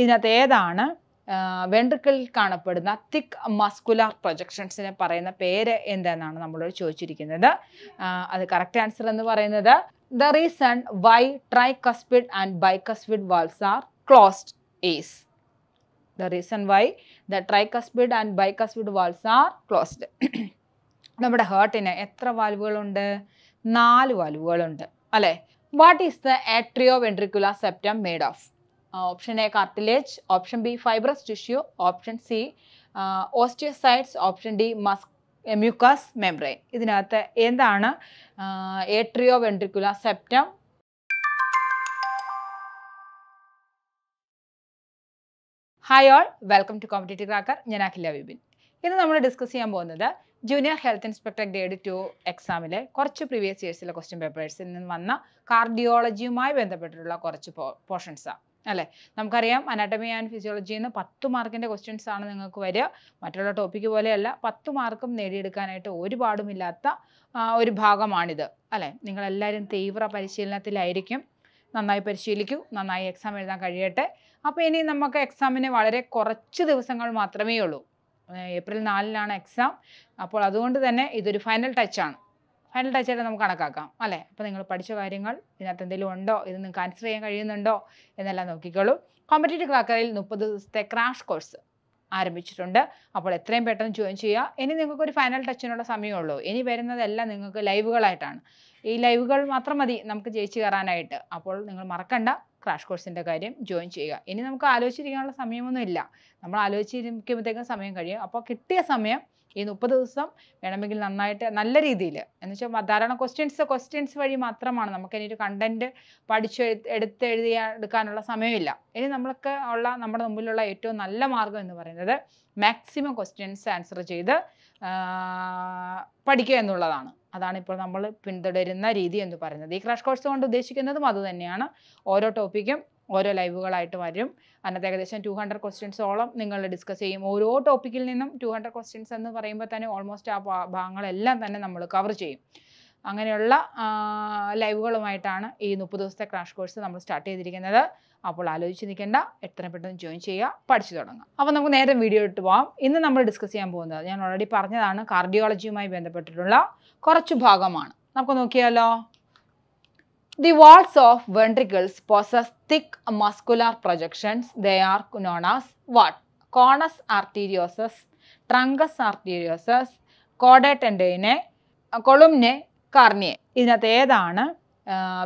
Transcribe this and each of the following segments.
ഇതിനകത്ത് ഏതാണ് വെൻട്രിക്കിളിൽ കാണപ്പെടുന്ന തിക്ക് മസ്കുലാർ പ്രൊജക്ഷൻസിനെ പറയുന്ന പേര് എന്തെന്നാണ് നമ്മളോട് ചോദിച്ചിരിക്കുന്നത് അത് കറക്റ്റ് ആൻസർ എന്ന് പറയുന്നത് the reason why tricuspid and bicuspid valves are closed is the reason why the tricuspid and bicuspid valves are closed നമ്മുടെ ഹേർട്ടിന് എത്ര വാൽവുകളുണ്ട് നാല് വാൽവുകളുണ്ട് അല്ലേ what is the atrioventricular septum made of option A cartilage option B fibrous tissue option C osteocytes option D മസ് mucous membrane ഇതിനകത്ത് എന്താണ് atrioventricular septum hi all welcome to competitive cracker ഞാൻ അഖില വിപിൻ ഇന്ന് നമ്മൾ discuss ചെയ്യാൻ പോകുന്നത് junior health inspector grade two എക്സാമിലെ കുറച്ച് പ്രീവിയസ് ഇയേഴ്സിലെ ക്വസ്റ്റ്യൻ പേപ്പേഴ്സിൽ നിന്ന് വന്ന കാർഡിയോളജിയുമായി ബന്ധപ്പെട്ടിട്ടുള്ള കുറച്ച് പോർഷൻസാണ് അല്ലേ നമുക്കറിയാം അനാട്ടമി ആൻഡ് ഫിസിയോളജി എന്ന് പത്ത് മാർക്കിൻ്റെ ക്വസ്റ്റ്യൻസ് ആണ് നിങ്ങൾക്ക് വരിക മറ്റുള്ള ടോപ്പിക്ക് പോലെയല്ല പത്ത് മാർക്കും നേടിയെടുക്കാനായിട്ട് ഒരു പാടുമില്ലാത്ത ഒരു ഭാഗമാണിത് അല്ലേ നിങ്ങളെല്ലാവരും തീവ്ര പരിശീലനത്തിലായിരിക്കും നന്നായി പരിശീലിക്കൂ നന്നായി എക്സാം എഴുതാൻ കഴിയട്ടെ അപ്പോൾ ഇനി നമുക്ക് എക്സാമിന് വളരെ കുറച്ച് ദിവസങ്ങൾ മാത്രമേ ഉള്ളൂ ഏപ്രിൽ നാലിനാണ് എക്സാം അപ്പോൾ അതുകൊണ്ട് തന്നെ ഇതൊരു ഫൈനൽ ടച്ചാണ് ഫൈനൽ ടച്ചായിട്ട് നമുക്ക് കണക്കാക്കാം അല്ലേ അപ്പോൾ നിങ്ങൾ പഠിച്ച കാര്യങ്ങൾ ഇതിനകത്ത് എന്തെങ്കിലും ഉണ്ടോ ഇത് നിങ്ങൾക്ക് ആൻസർ ചെയ്യാൻ കഴിയുന്നുണ്ടോ എന്നെല്ലാം നോക്കിക്കോളൂ കോമ്പറ്റേറ്റീവ് ക്രാക്കറിൽ മുപ്പത് ദിവസത്തെ ക്രാഷ് കോഴ്സ് ആരംഭിച്ചിട്ടുണ്ട് അപ്പോൾ എത്രയും പെട്ടെന്ന് ജോയിൻ ചെയ്യുക ഇനി നിങ്ങൾക്ക് ഒരു ഫൈനൽ ടച്ചിനുള്ള സമയമുള്ളൂ ഇനി വരുന്നതെല്ലാം നിങ്ങൾക്ക് ലൈവുകളായിട്ടാണ് ഈ ലൈവുകൾ മാത്രം മതി നമുക്ക് ജയിച്ചു കയറാനായിട്ട് അപ്പോൾ നിങ്ങൾ മറക്കണ്ട ക്രാഷ് കോഴ്സിൻ്റെ കാര്യം ജോയിൻ ചെയ്യുക ഇനി നമുക്ക് ആലോചിച്ചിരിക്കാനുള്ള സമയമൊന്നും ഇല്ല നമ്മൾ ആലോചിച്ചിരിക്കുമ്പോഴത്തേക്കും സമയം കഴിയും അപ്പോൾ കിട്ടിയ സമയം ഈ മുപ്പത് ദിവസം വേണമെങ്കിൽ നന്നായിട്ട് നല്ല രീതിയിൽ എന്ന് വെച്ചാൽ ധാരാളം ക്വസ്റ്റ്യൻസ് ക്വസ്റ്റ്യൻസ് വഴി മാത്രമാണ് നമുക്ക് ഇനി ഒരു കണ്ടന്റ് പഠിച്ച് എടുത്ത് എഴുതി എടുക്കാനുള്ള സമയമില്ല ഇനി നമ്മൾക്ക് ഉള്ള നമ്മുടെ മുമ്പിലുള്ള ഏറ്റവും നല്ല മാർഗം എന്ന് പറയുന്നത് മാക്സിമം ക്വസ്റ്റ്യൻസ് ആൻസർ ചെയ്ത് പഠിക്കുക എന്നുള്ളതാണ് അതാണ് ഇപ്പോൾ നമ്മൾ പിന്തുടരുന്ന രീതി എന്ന് പറയുന്നത് ഈ ക്രാഷ് കോഴ്സ് കൊണ്ട് ഉദ്ദേശിക്കുന്നതും അതുതന്നെയാണ് ഓരോ ടോപ്പിക്കും ഓരോ ലൈവുകളായിട്ട് വരും അന്നത്തെ ഏകദേശം ടു ഹൺഡ്രഡ് ക്വസ്റ്റ്യൻസോളം നിങ്ങൾ ഡിസ്കസ് ചെയ്യും ഓരോ ടോപ്പിക്കിൽ നിന്നും ടു ഹൺഡ്രഡ് ക്വസ്റ്റ്യൻസ് എന്ന് പറയുമ്പോൾ തന്നെ ഓൾമോസ്റ്റ് ആ ഭാഗങ്ങളെല്ലാം തന്നെ നമ്മൾ കവർ ചെയ്യും അങ്ങനെയുള്ള ലൈവുകളുമായിട്ടാണ് ഈ മുപ്പത് ദിവസത്തെ ക്രാഷ് കോഴ്സ് നമ്മൾ സ്റ്റാർട്ട് ചെയ്തിരിക്കുന്നത് അപ്പോൾ ആലോചിച്ച് നിൽക്കേണ്ട എത്ര പെട്ടെന്ന് ജോയിൻ ചെയ്യുക പഠിച്ചു തുടങ്ങാം അപ്പോൾ നമുക്ക് നേരെ വീഡിയോ ഇട്ട് പോവാം ഇന്ന് നമ്മൾ ഡിസ്കസ് ചെയ്യാൻ പോകുന്നത് ഞാൻ ഓൾറെഡി പറഞ്ഞതാണ് കാർഡിയോളജിയുമായി ബന്ധപ്പെട്ടിട്ടുള്ള കുറച്ച് ഭാഗമാണ് നമുക്ക് നോക്കിയാലോ the walls of ventricles possess thick muscular projections they are known as what? Conus arteriosus, truncus arteriosus, chordae tendineae columnae carneae ഇതിനകത്ത് ഏതാണ്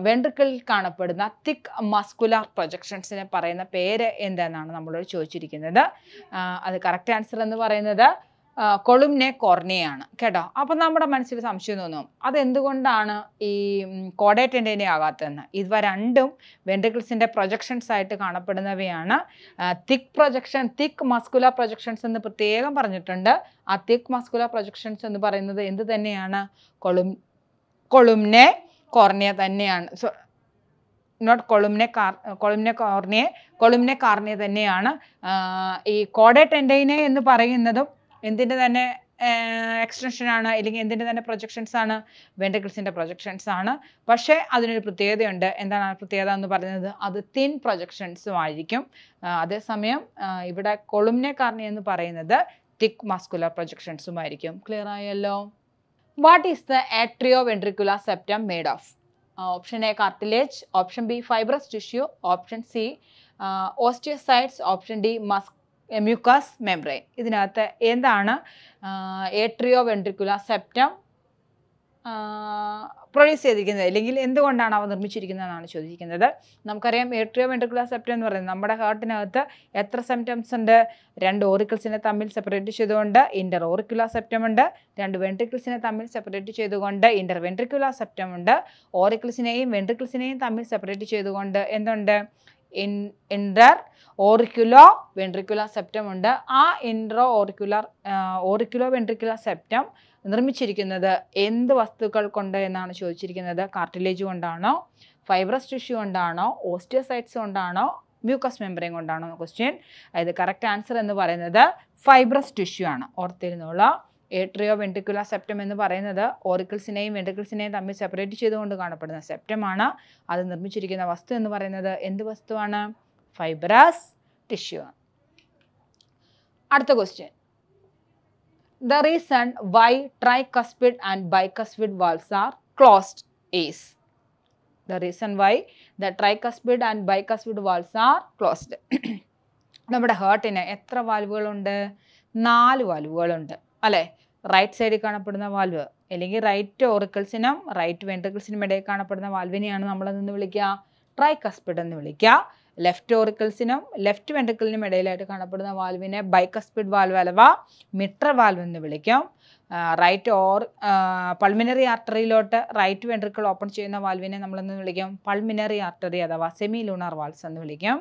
വെൻട്രിക്കിളിൽ കാണപ്പെടുന്ന തിക്ക് മസ്കുലാർ പ്രൊജക്ഷൻസിനെ പറയുന്ന പേര് എന്താണെന്നാണ് നമ്മളോട് ചോദിച്ചിരിക്കുന്നത് അത് കറക്റ്റ് ആൻസർ എന്ന് പറയുന്നത് കൊളുംനെ ആണ് കേട്ടോ അപ്പം നമ്മുടെ മനസ്സിൽ സംശയം തോന്നും അതെന്തുകൊണ്ടാണ് ഈ കോഡേറ്റൻ്റെനെ ആകാത്തതെന്ന് ഇവ രണ്ടും വെൻട്രിക്കിൾസിൻ്റെ പ്രൊജക്ഷൻസ് ആയിട്ട് കാണപ്പെടുന്നവയാണ് thick projection thick muscular projections എന്ന് പ്രത്യേകം പറഞ്ഞിട്ടുണ്ട് ആ തിക് മസ്കുലർ പ്രൊജക്ഷൻസ് എന്ന് പറയുന്നത് എന്ത് തന്നെയാണ് കൊളും കൊളുംനെ കൊർണിയ തന്നെയാണ് so not columnae car columnae carneae columnae carneae തന്നെയാണ് ഈ കോഡേറ്റൻ്റെനെ എന്ന് പറയുന്നതും എന്തിൻ്റെ തന്നെ എക്സ്റ്റൻഷൻ ആണ് അല്ലെങ്കിൽ എന്തിൻ്റെ തന്നെ പ്രൊജക്ഷൻസ് ആണ് വെൻട്രിക്കിൾസിൻ്റെ പ്രൊജക്ഷൻസ് ആണ് പക്ഷേ അതിനൊരു പ്രത്യേകതയുണ്ട് എന്താണ് ആ പ്രത്യേകത എന്ന് പറയുന്നത് അത് തിൻ പ്രൊജക്ഷൻസും ആയിരിക്കും അതേസമയം ഇവിടെ കൊളുംനെ കാർണി എന്ന് പറയുന്നത് തിക് മസ്കുലർ പ്രൊജക്ഷൻസും ആയിരിക്കും ക്ലിയർ ആയല്ലോ what is the atrioventricular septum made of option A cartilage option B fibrous tissue option C osteocytes option D മസ്ക് മ്യൂക്കാസ് മെംബ്രെയിൻ ഇതിനകത്ത് എന്താണ് ഏട്രിയോ വെൻട്രിക്കുല സെപ്റ്റം പ്രൊഡ്യൂസ് ചെയ്തിരിക്കുന്നത് അല്ലെങ്കിൽ എന്തുകൊണ്ടാണ് അവ നിർമ്മിച്ചിരിക്കുന്നതെന്നാണ് ചോദിച്ചിരിക്കുന്നത് നമുക്കറിയാം ഏട്രിയോ വെൻട്രിക്കുല സെപ്റ്റം എന്ന് പറയുന്നത് നമ്മുടെ ഹാർട്ടിനകത്ത് എത്ര സെപ്റ്റംസ് ഉണ്ട് രണ്ട് ഓറിക്കിൾസിനെ തമ്മിൽ സെപ്പറേറ്റ് ചെയ്തുകൊണ്ട് ഇൻ്റർ ഓറിക്കുല സെപ്റ്റം ഉണ്ട് രണ്ട് വെൻട്രിക്കിൾസിനെ തമ്മിൽ സെപ്പറേറ്റ് ചെയ്തുകൊണ്ട് ഇൻ്റർ വെൻട്രിക്കുല സെപ്റ്റം ഉണ്ട് ഓറിക്കിൾസിനെയും വെൻട്രിക്കിൾസിനെയും തമ്മിൽ സെപ്പറേറ്റ് ചെയ്തുകൊണ്ട് എന്തുണ്ട് in inter auriculoventricular septum ഉണ്ട് ആ interauricular auriculoventricular septum നിർമ്മിച്ചിരിക്കുന്നത് എന്ത് വസ്തുക്കൾ കൊണ്ട് എന്നാണ് ചോദിച്ചിരിക്കുന്നത് കാർട്ടിലേജ് കൊണ്ടാണോ ഫൈബ്രസ് ടിഷ്യൂ കൊണ്ടാണോ ഓസ്റ്റിയോസൈറ്റ്സ് കൊണ്ടാണോ മ്യൂക്കസ് മെമ്പറേൻ കൊണ്ടാണോ ക്വസ്റ്റ്യൻ അതായത് കറക്റ്റ് ആൻസർ എന്ന് പറയുന്നത് ഫൈബ്രസ് ടിഷ്യൂ ആണ് ഓർത്തിരുന്നുള്ള ഏട്രിയോ വെൻട്രിക്കുലർ സെപ്റ്റം എന്ന് പറയുന്നത് ഓറിക്കിൾസിനെയും വെൻട്രിക്കിൾസിനെയും തമ്മിൽ സെപ്പറേറ്റ് ചെയ്തുകൊണ്ട് കാണപ്പെടുന്ന സെപ്റ്റമാണ് അത് നിർമ്മിച്ചിരിക്കുന്ന വസ്തു എന്ന് പറയുന്നത് എന്ത് വസ്തുവാണ് ഫൈബ്രസ് ടിഷ്യൂ ആണ് അടുത്ത question the reason why tricuspid and bicuspid valves are closed is the reason why the tricuspid and bicuspid valves are closed നമ്മുടെ ഹേർട്ടിന് എത്ര വാൽവുകളുണ്ട് നാല് വാൽവുകളുണ്ട് അല്ലേ റൈറ്റ് സൈഡിൽ കാണപ്പെടുന്ന വാൽവ് അല്ലെങ്കിൽ റൈറ്റ് ഓറിക്കിൾസിനും റൈറ്റ് വെൻട്രിക്കിൾസിനും ഇടയിൽ കാണപ്പെടുന്ന വാൽവിനെയാണ് നമ്മളെന്ന് വിളിക്കുക ട്രൈകസ്പിഡ് എന്ന് വിളിക്കുക ലെഫ്റ്റ് ഓറിക്കിൾസിനും ലെഫ്റ്റ് വെൻട്രിക്കിളിനും ഇടയിലായിട്ട് കാണപ്പെടുന്ന വാൽവിനെ ബൈക്കസ്പിഡ് വാൽവ് അഥവാ മിട്ര വാൽവ് എന്ന് വിളിക്കും റൈറ്റ് ഓർ പൾമിനറി ആർട്ടറിയിലോട്ട് റൈറ്റ് വെൻട്രിക്കിൾ ഓപ്പൺ ചെയ്യുന്ന വാൽവിനെ നമ്മളെന്ന് വിളിക്കും പൾമിനറി ആർട്ടറി അഥവാ സെമി ലൂണർ വാൽസ് എന്ന് വിളിക്കും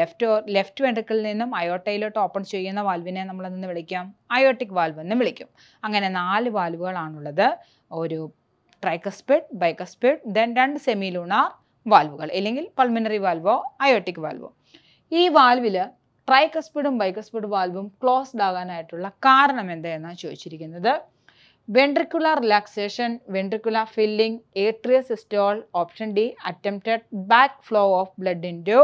ലെഫ്റ്റ് ഓർ ലെഫ്റ്റ് വെൻട്രിക്കിളിൽ നിന്നും അയോട്ടയിലോട്ട് ഓപ്പൺ ചെയ്യുന്ന വാൽവിനെ നമ്മളെന്ന് വിളിക്കാം അയോട്ടിക് വാൽവ് എന്ന് വിളിക്കും അങ്ങനെ നാല് വാൽവുകളാണുള്ളത് ഒരു ട്രൈക്കസ്പിഡ് ബൈക്കസ്പിഡ് ദെൻ രണ്ട് സെമി ലൂണാർ വാൽവുകൾ അല്ലെങ്കിൽ പൾമിനറി വാൽവോ അയോട്ടിക് വാൽവോ ഈ വാൽവിൽ ട്രൈകസ്പിഡും ബൈകസ്പിഡ് വാൽവും ക്ലോസ്ഡ് ആകാനായിട്ടുള്ള കാരണം എന്തായെന്നാണ് ചോദിച്ചിരിക്കുന്നത് ventricular relaxation ventricular filling atria systole option D attempted back flow of blood into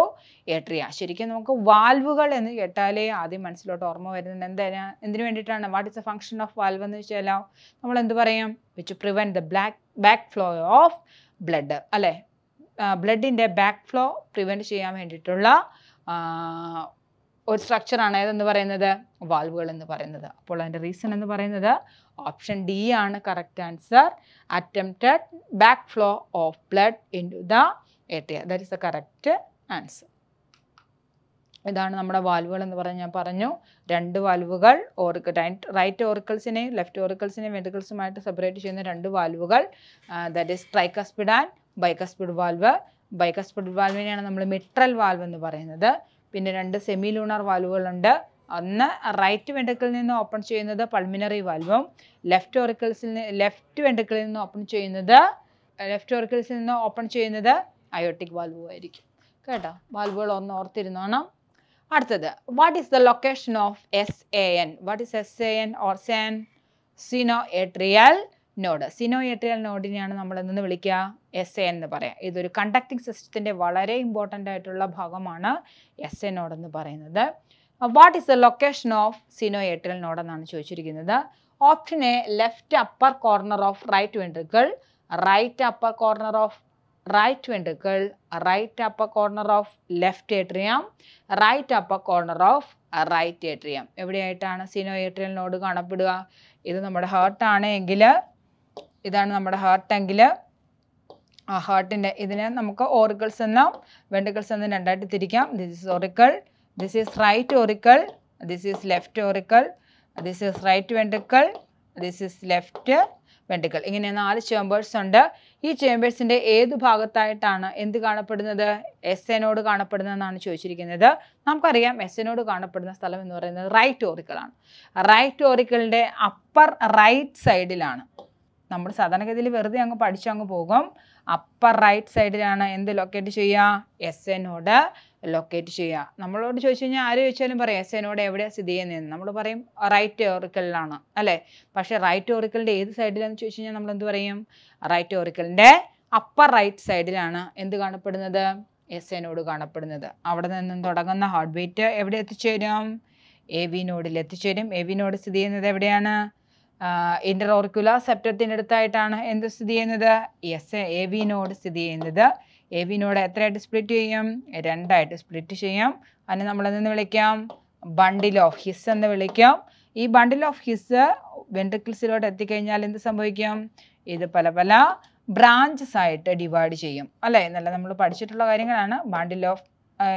atria ശരിക്കും നമുക്ക് വാൽവുകൾ എന്ന് കേട്ടാലേ ആദ്യം മനസ്സിലോട്ട് ഓർമ്മ വരുന്നുണ്ട് എന്താ എന്തിനു വേണ്ടിയിട്ടാണ് what is a function of valve എന്ന് വെച്ചാലോ നമ്മൾ എന്ത് പറയും which prevent the black back flow of blood അല്ലേ ബ്ലഡിൻ്റെ ബാക്ക് ഫ്ലോ പ്രിവെൻറ്റ് ചെയ്യാൻ വേണ്ടിയിട്ടുള്ള ഒരു സ്ട്രക്ചറാണ് ഏതെന്ന് പറയുന്നത് വാൽവുകൾ എന്ന് പറയുന്നത് അപ്പോൾ അതിൻ്റെ റീസൺ എന്ന് പറയുന്നത് ഓപ്ഷൻ ഡി ആണ് correct answer attempted back flow of blood into the atria that is the correct answer ഇതാണ് നമ്മുടെ വാൽവുകൾ എന്ന് പറഞ്ഞ് ഞാൻ പറഞ്ഞു രണ്ട് വാൽവുകൾ ഓർക്ക് റൈറ്റ് ഓർക്കിൾസിനെയും ലെഫ്റ്റ് ഓർക്കിൾസിനെയും വെൻട്രിക്കിൾസുമായിട്ട് സെപ്പറേറ്റ് ചെയ്യുന്ന രണ്ട് വാൽവുകൾ that is tricuspid and bicuspid valve bicuspid വാൽവിനെയാണ് നമ്മൾ മിട്രൽ വാൽവ് എന്ന് പറയുന്നത് പിന്നെ രണ്ട് സെമി ലൂണർ വാൽവുകളുണ്ട് ഒന്ന് റൈറ്റ് വെൻട്രിക്കിൽ നിന്ന് ഓപ്പൺ ചെയ്യുന്നത് പൾമിനറി വാൽവും ലെഫ്റ്റ് ഓറിക്കിൾസിൽ നിന്ന് ലെഫ്റ്റ് വെൻട്രിക്കിൽ നിന്ന് ഓപ്പൺ ചെയ്യുന്നത് ലെഫ്റ്റ് ഓറിക്കിൾസിൽ നിന്ന് ഓപ്പൺ ചെയ്യുന്നത് അയോട്ടിക് വാൽവും ആയിരിക്കും കേട്ടോ വാൽവുകൾ ഒന്ന് ഓർത്തിരുന്നാണ് അടുത്തത് what is the location of S A N what is S A N or സെൻ sino atrial node sino atrial നോഡിനെയാണ് നമ്മൾ എന്തെന്ന് വിളിക്കുക എസ് എ എന്ന് പറയാം ഇതൊരു കണ്ടക്ടിങ് സിസ്റ്റത്തിൻ്റെ വളരെ ഇമ്പോർട്ടൻ്റ് ആയിട്ടുള്ള ഭാഗമാണ് എസ് എ പറയുന്നത് what is the location of sino node എന്നാണ് ചോദിച്ചിരിക്കുന്നത് option A left upper corner of right ventricle right upper corner of right ventricle right upper corner of left atrium right upper corner of right atrium എവിടെയായിട്ടാണ് sino atrial node കാണപ്പെടുക ഇത് നമ്മുടെ ഹേർട്ടാണ് എങ്കിൽ ഇതാണ് നമ്മുടെ ഹേർട്ടെങ്കിൽ ആ ഹാർട്ടിൻ്റെ ഇതിനെ നമുക്ക് ഓറിക്കിൾസ് എന്നും വെണ്ടിക്കിൾസ് എന്നും രണ്ടായിട്ട് തിരിക്കാം this is auricle this is right auricle this is left auricle this is right ventricle this is left ventricle ഇങ്ങനെ നാല് ചേമ്പേഴ്സ് ഉണ്ട് ഈ ചേമ്പേഴ്സിൻ്റെ ഏത് ഭാഗത്തായിട്ടാണ് എന്ത് കാണപ്പെടുന്നത് എസ് എനോട് കാണപ്പെടുന്നതെന്നാണ് ചോദിച്ചിരിക്കുന്നത് നമുക്കറിയാം എസ് എനോട് കാണപ്പെടുന്ന സ്ഥലം എന്ന് പറയുന്നത് റൈറ്റ് ഓറിക്കളാണ് റൈറ്റ് ഓറിക്കളിൻ്റെ അപ്പർ റൈറ്റ് സൈഡിലാണ് നമ്മൾ സാധാരണഗതിയിൽ വെറുതെ അങ്ങ് പഠിച്ചങ്ങ് അങ്ങ് പോകും അപ്പർ റൈറ്റ് സൈഡിലാണ് എന്ത് ലൊക്കേറ്റ് ചെയ്യുക എസ് എനോട് ലൊക്കേറ്റ് ചെയ്യുക നമ്മളോട് ചോദിച്ചു കഴിഞ്ഞാൽ ആര് ചോദിച്ചാലും പറയാം എസ് എനോട് എവിടെയാണ് സ്ഥിതി ചെയ്യുന്നതെന്ന് നമ്മൾ പറയും റൈറ്റ് ഓറിക്കലിലാണ് അല്ലേ പക്ഷേ റൈറ്റ് ഓറിക്കലിൻ്റെ ഏത് സൈഡിലാണെന്ന് ചോദിച്ചു കഴിഞ്ഞാൽ നമ്മൾ എന്ത് പറയും റൈറ്റ് ഓറിക്കലിൻ്റെ അപ്പർ റൈറ്റ് സൈഡിലാണ് എന്ത് കാണപ്പെടുന്നത് എസ് എനോട് കാണപ്പെടുന്നത് അവിടെ നിന്നും തുടങ്ങുന്ന ഹാർട്ട് ബീറ്റ് എവിടെ എത്തിച്ചേരും എ വി നോഡിൽ എത്തിച്ചേരും എ വി നോഡ് സ്ഥിതി ചെയ്യുന്നത് എവിടെയാണ് ഇന്റർ ഓർക്കുല സെപ്റ്റത്തിൻ്റെ അടുത്തായിട്ടാണ് എന്ത് സ്ഥിതി ചെയ്യുന്നത് എസ് എ വി നോട് സ്ഥിതി ചെയ്യുന്നത് എ വി നോട് എത്രയായിട്ട് സ്പ്ലിറ്റ് ചെയ്യും രണ്ടായിട്ട് സ്പ്ലിറ്റ് ചെയ്യാം അതിന് നമ്മളെന്ന് വിളിക്കാം ബണ്ടിൽ ഓഫ് ഹിസ് എന്ന് വിളിക്കാം ഈ ബണ്ടിൽ ഓഫ് ഹിസ് വെൻട്രിക്കിൾസിലോട്ട് എത്തിക്കഴിഞ്ഞാൽ എന്ത് സംഭവിക്കും ഇത് പല പല ബ്രാഞ്ചസ് ആയിട്ട് ഡിവൈഡ് ചെയ്യും അല്ലേ എന്നല്ല നമ്മൾ പഠിച്ചിട്ടുള്ള കാര്യങ്ങളാണ് ബണ്ടിൽ ഓഫ്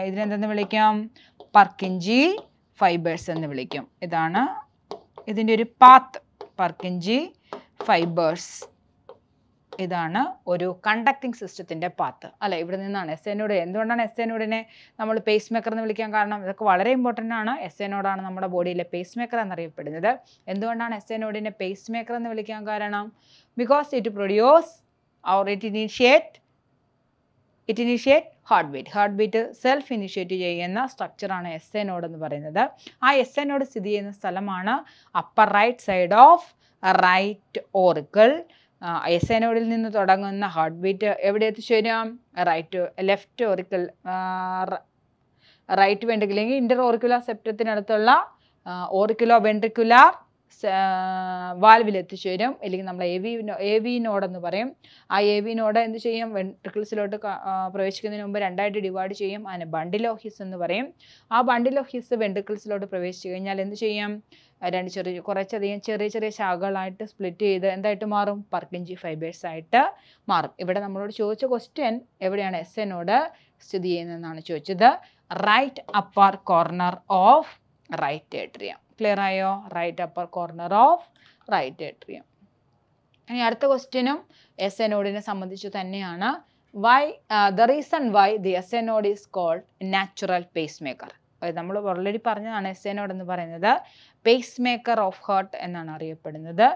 ഇതിനെന്തെന്ന് വിളിക്കാം പർക്കിഞ്ചി ഫൈബേഴ്സ് എന്ന് വിളിക്കും ഇതാണ് ഇതിൻ്റെ ഒരു പാത്ത് പർക്കിഞ്ചി ഫൈബേഴ്സ് ഇതാണ് ഒരു കണ്ടക്ടിങ് സിസ്റ്റത്തിൻ്റെ പാത്ത് അല്ലെ ഇവിടെ നിന്നാണ് എസ് എനോട് എന്തുകൊണ്ടാണ് എസ് എനോഡിനെ നമ്മൾ പേസ് മേക്കർ എന്ന് വിളിക്കാൻ കാരണം ഇതൊക്കെ വളരെ ഇമ്പോർട്ടൻ്റ് ആണ് എസ് എനോടാണ് നമ്മുടെ ബോഡിയിലെ പേസ് മേക്കർ എന്നറിയപ്പെടുന്നത് എന്തുകൊണ്ടാണ് എസ് എനോഡിനെ പേസ് മേക്കർ എന്ന് വിളിക്കാൻ കാരണം ബിക്കോസ് ഇറ്റ് പ്രൊഡ്യൂസ് അവർ it initiate it initiate heart beat heart beat self initiate ചെയ്യുന്ന സ്ട്രക്ചറാണ് എസ് എ നോഡ് എന്ന് പറയുന്നത് ആ എസ് എ നോഡ് സ്ഥിതി ചെയ്യുന്ന സ്ഥലമാണ് upper right side of right auricle S A നോഡിൽ നിന്ന് തുടങ്ങുന്ന ഹാർട്ട് ബീറ്റ് എവിടെ എത്തിച്ചേരാം റൈറ്റ് ലെഫ്റ്റ് ഓറിക്കിൾ റൈറ്റ് വേണ്ടെങ്കിൽ ഇന്റർ ഇൻ്റർ ഓറിക്കുലാർ സെപ്റ്റത്തിനടുത്തുള്ള ഓറിക്കുലോ വെൻട്രിക്കുലാർ വാൽവിൽ എത്തിച്ചേരും അല്ലെങ്കിൽ നമ്മൾ എ വി എ വി എന്ന് പറയും ആ എ വി നോഡ് എന്ത് ചെയ്യും വെൻട്രിക്കിൾസിലോട്ട് പ്രവേശിക്കുന്നതിന് മുമ്പ് രണ്ടായിട്ട് ഡിവൈഡ് ചെയ്യും അതിന് ബണ്ടിൽ ഓഹിസ് എന്ന് പറയും ആ ബണ്ടിൽ ഓഹിസ് വെൻട്രിക്കിൾസിലോട്ട് പ്രവേശിച്ചു കഴിഞ്ഞാൽ എന്ത് ചെയ്യും രണ്ട് ചെറിയ കുറച്ചധികം ചെറിയ ചെറിയ ശാഖകളായിട്ട് സ്പ്ലിറ്റ് ചെയ്ത് എന്തായിട്ട് മാറും പർക്കിഞ്ചി ഫൈബേഴ്സ് ആയിട്ട് മാറും ഇവിടെ നമ്മളോട് ചോദിച്ച ക്വസ്റ്റ്യൻ എവിടെയാണ് എസ് എന്നോട് സ്ഥിതി ചെയ്യുന്നതെന്നാണ് ചോദിച്ചത് right upper corner of right atrium clear ആയോ right upper corner of right atrium ഇനി അടുത്ത ക്വസ്റ്റ്യനും എസ് എ നെ സംബന്ധിച്ച് തന്നെയാണ് why the reason why the S A node is called natural pace maker നമ്മൾ ഓൾറെഡി പറഞ്ഞതാണ് എസ് എ എന്ന് പറയുന്നത് പേസ് മേക്കർ ഓഫ് ഹേർട്ട് എന്നാണ് അറിയപ്പെടുന്നത്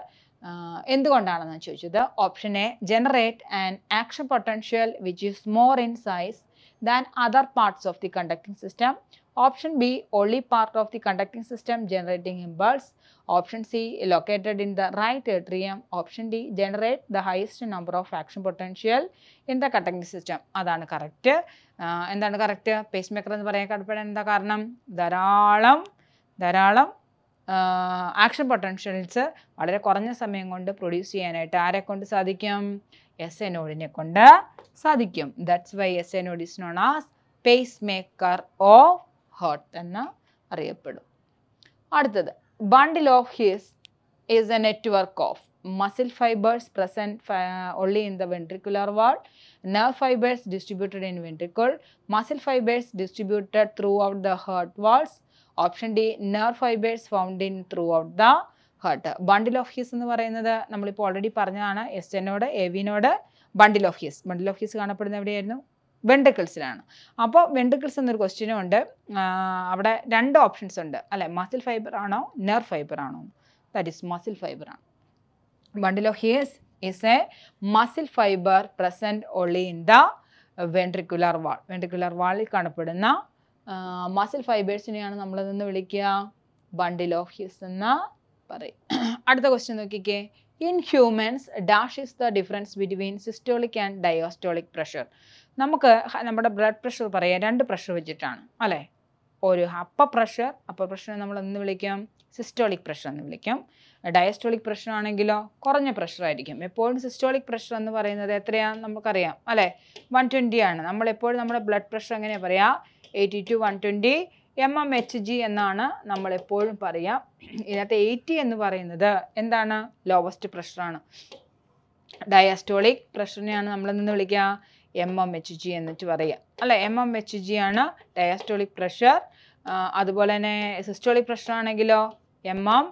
എന്തുകൊണ്ടാണെന്ന് ചോദിച്ചത് option A generate and action potential which is more in size than other parts of the conducting system Option B, only part of the conducting system generating impulse. Option C, located in the right atrium. Option D, generate the highest number of action potential in the conducting system. അതാണ് correct എന്താണ് correct pace maker എന്ന് പറയാൻ കടപ്പെടാൻ എന്താ കാരണം ധാരാളം ധാരാളം action potentials വളരെ കുറഞ്ഞ സമയം കൊണ്ട് പ്രൊഡ്യൂസ് ചെയ്യാനായിട്ട് ആരെ കൊണ്ട് സാധിക്കും എസ് എനോഡിനെ കൊണ്ട് സാധിക്കും that's why S A node is known as pace maker of heart എന്ന് അറിയപ്പെടും അടുത്തത് bundle of His is a network of muscle fibres present only in the ventricular wall nerve fibres distributed in ventricle muscle fibres distributed throughout the heart walls option D nerve fibres found in throughout the heart bundle of His എന്ന് പറയുന്നത് നമ്മളിപ്പോൾ already പറഞ്ഞതാണ് S എന്നോട് A വിനോട് bundle of he's bundle of His കാണപ്പെടുന്നത് എവിടെയായിരുന്നു വെണ്ടക്കിൾസിലാണ് അപ്പോൾ വെണ്ടക്കിൾസ് എന്നൊരു ക്വസ്റ്റ്യനും ഉണ്ട് അവിടെ രണ്ട് ഓപ്ഷൻസ് ഉണ്ട് അല്ലെ മസിൽ ഫൈബർ ആണോ നെർ ഫൈബർ ആണോ ദാറ്റ് ഇസ് മസിൽ ഫൈബർ ആണ് വണ്ടിലോ of His is a muscle fiber present only in the ventricular wall. Ventricular wallൽ കാണപ്പെടുന്ന മസിൽ ഫൈബേഴ്സിനെയാണ് നമ്മളതെന്ന് വിളിക്കുക ബണ്ടിൽ ഓഫ് ഹിസ് എന്ന് പറയും അടുത്ത ക്വസ്റ്റ്യൻ നോക്കിക്കേ in humans dash is the difference between systolic and diastolic pressure നമുക്ക് നമ്മുടെ ബ്ലഡ് പ്രഷർ പറയാം രണ്ട് പ്രഷർ വെച്ചിട്ടാണ് അല്ലേ ഒരു അപ്പ പ്രഷർ അപ്പ പ്രഷറിനെ നമ്മൾ എന്ന് വിളിക്കാം സിസ്റ്റോളിക് പ്രഷർ എന്ന് വിളിക്കാം ഡയസ്റ്റോളിക് പ്രഷർ ആണെങ്കിലോ കുറഞ്ഞ പ്രഷറായിരിക്കും എപ്പോഴും സിസ്റ്റോളിക് പ്രഷർ എന്ന് പറയുന്നത് എത്രയാണ് നമുക്കറിയാം അല്ലേ വൺ ട്വൻറ്റി ആണ് എപ്പോഴും നമ്മുടെ ബ്ലഡ് പ്രഷർ എങ്ങനെയാണ് പറയുക eighty to one twenty M M H G എന്നാണ് നമ്മൾ എപ്പോഴും പറയുക ഇതിനകത്ത് എയ്റ്റി എന്ന് പറയുന്നത് എന്താണ് ലോവസ്റ്റ് പ്രഷറാണ് ഡയസ്റ്റോളിക് പ്രഷറിനെയാണ് നമ്മളെന്ന് വിളിക്കുക എം എം എച്ച് ജി എന്നിട്ട് പറയുക അല്ല എം എം എച്ച് ജി ആണ് ഡയസ്റ്റോളിക് പ്രഷർ അതുപോലെ തന്നെ സിസ്റ്റോളിക് പ്രഷർ ആണെങ്കിലോ M M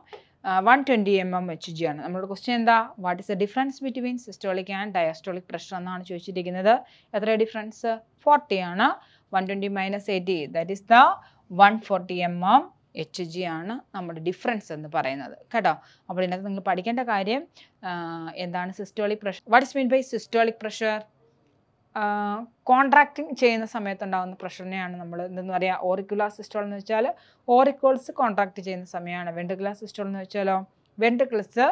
one twenty M M H G ആണ് നമ്മുടെ ക്വസ്റ്റ്യൻ എന്താ what is the difference between systolic and diastolic pressure എന്നാണ് ചോദിച്ചിരിക്കുന്നത് എത്ര ഡിഫറൻസ് ഫോർട്ടി ആണ് one twenty minus eighty that is the one forty M M H G ആണ് നമ്മുടെ difference എന്ന് പറയുന്നത് കേട്ടോ അപ്പോൾ ഇതിനകത്ത് നിങ്ങൾ പഠിക്കേണ്ട കാര്യം എന്താണ് systolic pressure what is mean by systolic pressure contracting ചെയ്യുന്ന സമയത്തുണ്ടാകുന്ന പ്രഷറിനെയാണ് നമ്മൾ എന്തെന്ന് പറയുക ഓറിക്കുലാർ സിസ്റ്റോൾ എന്ന് വെച്ചാൽ ഓറിക്കോൾസ് കോൺട്രാക്ട് ചെയ്യുന്ന സമയമാണ് വെൻട്രിക്കുലാർ സിസ്റ്റോൾ എന്ന് വെച്ചാലോ വെൻട്രിക്കിൾസ്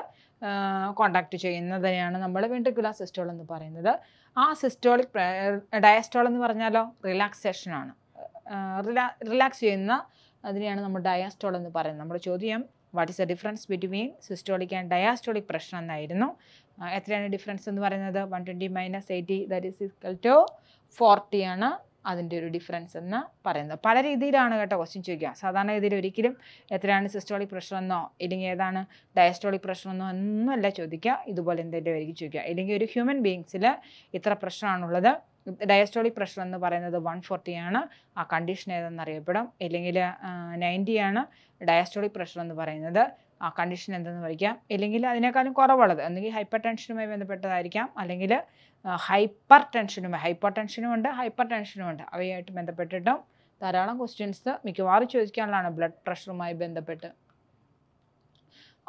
കോണ്ടാക്ട് ചെയ്യുന്നതിനെയാണ് നമ്മൾ വെൻട്രിക്കുലാർ സിസ്റ്റോൾ എന്ന് പറയുന്നത് ആ സിസ്റ്റോളിക് ഡയസ്റ്റോൾ എന്ന് പറഞ്ഞാലോ റിലാക്സേഷനാണ് റിലാക്സ് ചെയ്യുന്ന അതിനെയാണ് നമ്മൾ ഡയാസ്റ്റോൾ എന്ന് പറയുന്നത് നമ്മുടെ ചോദ്യം what is the difference between systolic and diastolic pressure എന്നായിരുന്നു എത്രയാണ് ഡിഫറൻസ് എന്ന് പറയുന്നത് one twenty minus eighty that is equal to ഫോർട്ടിയാണ് ആണ് അതിൻ്റെ ഒരു ഡിഫറൻസ് എന്ന് പറയുന്നത് പല രീതിയിലാണ് കേട്ടോ ക്വസ്റ്റ്യൻ ചോദിക്കുക സാധാരണ രീതിയിൽ ഒരിക്കലും എത്രയാണ് സിസ്റ്റോളിക് പ്രഷർ എന്നോ ഇല്ലെങ്കിൽ ഏതാണ് ഡയസ്ട്രോളിക് പ്രഷർ എന്നോ ഒന്നുമല്ല ചോദിക്കുക ഇതുപോലെ എന്തെങ്കിലും ആയിരിക്കും ചോദിക്കുക ഇല്ലെങ്കിൽ ഒരു ഹ്യൂമൻ ബീങ്സിൽ ഇത്ര പ്രഷറാണുള്ളത് ഡയസ്റ്റോളിക് പ്രഷർ എന്ന് പറയുന്നത് വൺ ഫോർട്ടിയാണ് ആണ് ആ കണ്ടീഷൻ അറിയപ്പെടും ഇല്ലെങ്കിൽ നയൻറ്റിയാണ് ആണ് ഡയസ്റ്റോളിക് പ്രഷർ എന്ന് പറയുന്നത് ആ കണ്ടീഷൻ എന്തെന്ന് പഠിക്കാം ഇല്ലെങ്കിൽ അതിനേക്കാളും കുറവുള്ളത് അല്ലെങ്കിൽ ഹൈപ്പർ ടെൻഷനുമായി ബന്ധപ്പെട്ടതായിരിക്കാം അല്ലെങ്കിൽ ഹൈപ്പർ ടെൻഷനുമായി ഹൈപ്പർ ടെൻഷനുമുണ്ട് ഹൈപ്പർ ടെൻഷനുമുണ്ട് അവയുമായിട്ട് ബന്ധപ്പെട്ടിട്ടും ധാരാളം ക്വസ്റ്റ്യൻസ് മിക്കവാറും ചോദിക്കാനുള്ളതാണ് ബ്ലഡ് പ്രഷറുമായി ബന്ധപ്പെട്ട്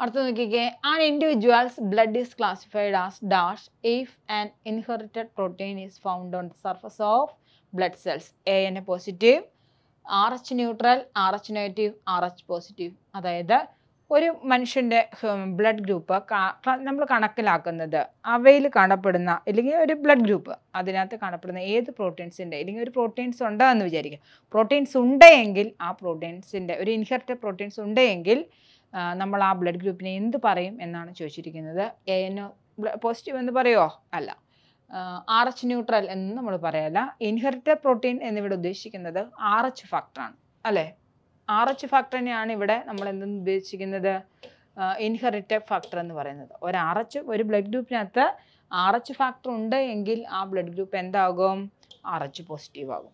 അടുത്ത് നോക്കിക്കേ an individual's blood is classified as dash if an inherited protein is found on surface of blood cells A N A positive R H neutral R H negative R H positive അതായത് ഒരു മനുഷ്യൻ്റെ blood group നമ്മൾ കണക്കിലാക്കുന്നത് അവയിൽ കാണപ്പെടുന്ന അല്ലെങ്കിൽ ഒരു blood group അതിനകത്ത് കാണപ്പെടുന്ന ഏത് പ്രോട്ടീൻസിൻ്റെ അല്ലെങ്കിൽ ഒരു പ്രോട്ടീൻസ് ഉണ്ടോ എന്ന് വിചാരിക്കുക പ്രോട്ടീൻസ് ഉണ്ടെങ്കിൽ ആ പ്രോട്ടീൻസിൻ്റെ ഒരു ഇൻഹെറിറ്റഡ് പ്രോട്ടീൻസ് ഉണ്ടെങ്കിൽ നമ്മൾ ആ ബ്ലഡ് ഗ്രൂപ്പിനെ എന്ത് പറയും എന്നാണ് ചോദിച്ചിരിക്കുന്നത് എ എൻ ഒ പോസിറ്റീവ് എന്ന് പറയുമോ അല്ല ആർ എച്ച് ന്യൂട്രൽ എന്ന് നമ്മൾ പറയല്ല ഇൻഹെറിറ്റഡ് പ്രോട്ടീൻ എന്നിവിടെ ഉദ്ദേശിക്കുന്നത് ആർ എച്ച് ഫാക്ടറാണ് അല്ലേ ആർ എച്ച് ഫാക്ടറിനെയാണ് ഇവിടെ നമ്മൾ എന്തെന്ന് ഉദ്ദേശിക്കുന്നത് ഇൻഹെറിറ്റഡ് ഫാക്ടർ എന്ന് പറയുന്നത് ഒരു ആർ എച്ച് ഒരു ബ്ലഡ് ഗ്രൂപ്പിനകത്ത് ആർ എച്ച് ഫാക്ടർ ഉണ്ട് എങ്കിൽ ആ ബ്ലഡ് ഗ്രൂപ്പ് എന്താകും ആർ എച്ച് പോസിറ്റീവ് ആകും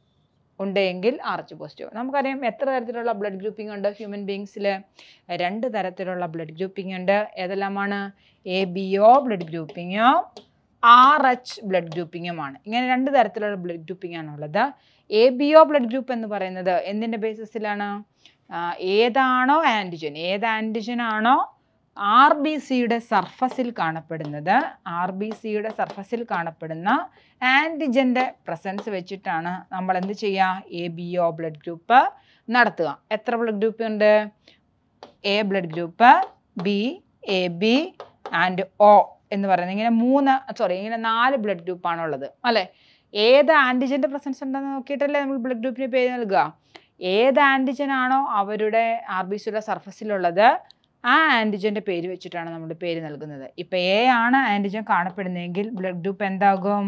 ഉണ്ടെങ്കിൽ ആർച്ച് പോസിറ്റീവ് നമുക്കറിയാം എത്ര തരത്തിലുള്ള ബ്ലഡ് ഗ്രൂപ്പിംഗ് ഉണ്ട് ഹ്യൂമൻ ബീങ്സിൽ രണ്ട് തരത്തിലുള്ള ബ്ലഡ് ഗ്രൂപ്പിംഗ് ഉണ്ട് ഏതെല്ലാമാണ് എ ബി ഒ ബ്ലഡ് ഗ്രൂപ്പിങ്ങോ ആർ എച്ച് ബ്ലഡ് ഗ്രൂപ്പിങ്ങുമാണ് ഇങ്ങനെ രണ്ട് തരത്തിലുള്ള ബ്ലഡ് ഗ്രൂപ്പിംഗ് ആണുള്ളത് A B O blood group എന്ന് പറയുന്നത് എന്തിൻ്റെ ബേസിസിലാണ് ഏതാണോ ആൻറ്റിജൻ ഏത് ആൻറ്റിജൻ ആണോ ആർ ബി സിയുടെ സർഫസിൽ കാണപ്പെടുന്നത് ആർ ബി സിയുടെ സർഫസിൽ കാണപ്പെടുന്ന ആൻറ്റിജൻ്റെ പ്രസൻസ് വെച്ചിട്ടാണ് നമ്മൾ എന്ത് ചെയ്യുക A B O blood group നടത്തുക എത്ര ബ്ലഡ് ഗ്രൂപ്പ് ഉണ്ട് A blood group B A B and O എന്ന് പറയുന്നത് ഇങ്ങനെ മൂന്ന് സോറി ഇങ്ങനെ നാല് ബ്ലഡ് ഉള്ളത് അല്ലേ ഏത് ആൻറ്റിജൻ്റെ പ്രസൻസ് ഉണ്ടെന്ന് നോക്കിയിട്ടല്ലേ നമ്മൾ ബ്ലഡ് ഗ്രൂപ്പിന് പേര് നൽകുക ഏത് ആൻറ്റിജൻ ആണോ അവരുടെ ആർ ബി സിയുടെ സർഫസിലുള്ളത് ആ ആൻറ്റിജൻ്റെ പേര് വെച്ചിട്ടാണ് നമ്മൾ പേര് നൽകുന്നത് ഇപ്പം എ ആണ് ആൻറ്റിജൻ കാണപ്പെടുന്നതെങ്കിൽ ബ്ലഡ് ഗ്രൂപ്പ് എന്താകും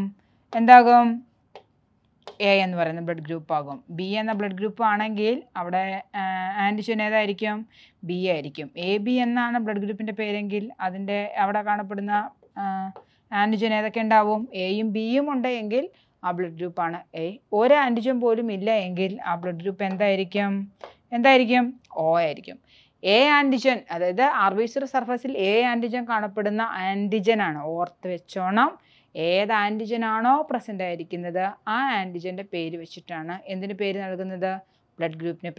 എന്താകും എ എന്ന് പറയുന്ന ബ്ലഡ് ഗ്രൂപ്പ് ആകും ബി എന്ന ബ്ലഡ് ഗ്രൂപ്പ് ആണെങ്കിൽ അവിടെ ആൻറ്റിജൻ ഏതായിരിക്കും ബി ആയിരിക്കും എ ബി എന്നാണ് ബ്ലഡ് ഗ്രൂപ്പിൻ്റെ പേരെങ്കിൽ അതിൻ്റെ അവിടെ കാണപ്പെടുന്ന ആൻറ്റിജൻ ഏതൊക്കെ ഉണ്ടാവും എയും ബിയും എങ്കിൽ ആ ബ്ലഡ് ഗ്രൂപ്പാണ് എ ഒരു ആൻറ്റിജൻ പോലും ഇല്ല എങ്കിൽ ആ ബ്ലഡ് ഗ്രൂപ്പ് എന്തായിരിക്കും എന്തായിരിക്കും ഓ ആയിരിക്കും എ ആൻറ്റിജൻ അതായത് ആർബിസർ സർഫസിൽ എ ആൻറ്റിജൻ കാണപ്പെടുന്ന ആണ് ഓർത്ത് വെച്ചോണം ഏത് ആണോ പ്രസൻ്റ് ആയിരിക്കുന്നത് ആ ആൻറ്റിജൻ്റെ പേര് വെച്ചിട്ടാണ് എന്തിന് പേര് നൽകുന്നത് ബ്ലഡ് ഗ്രൂപ്പിന്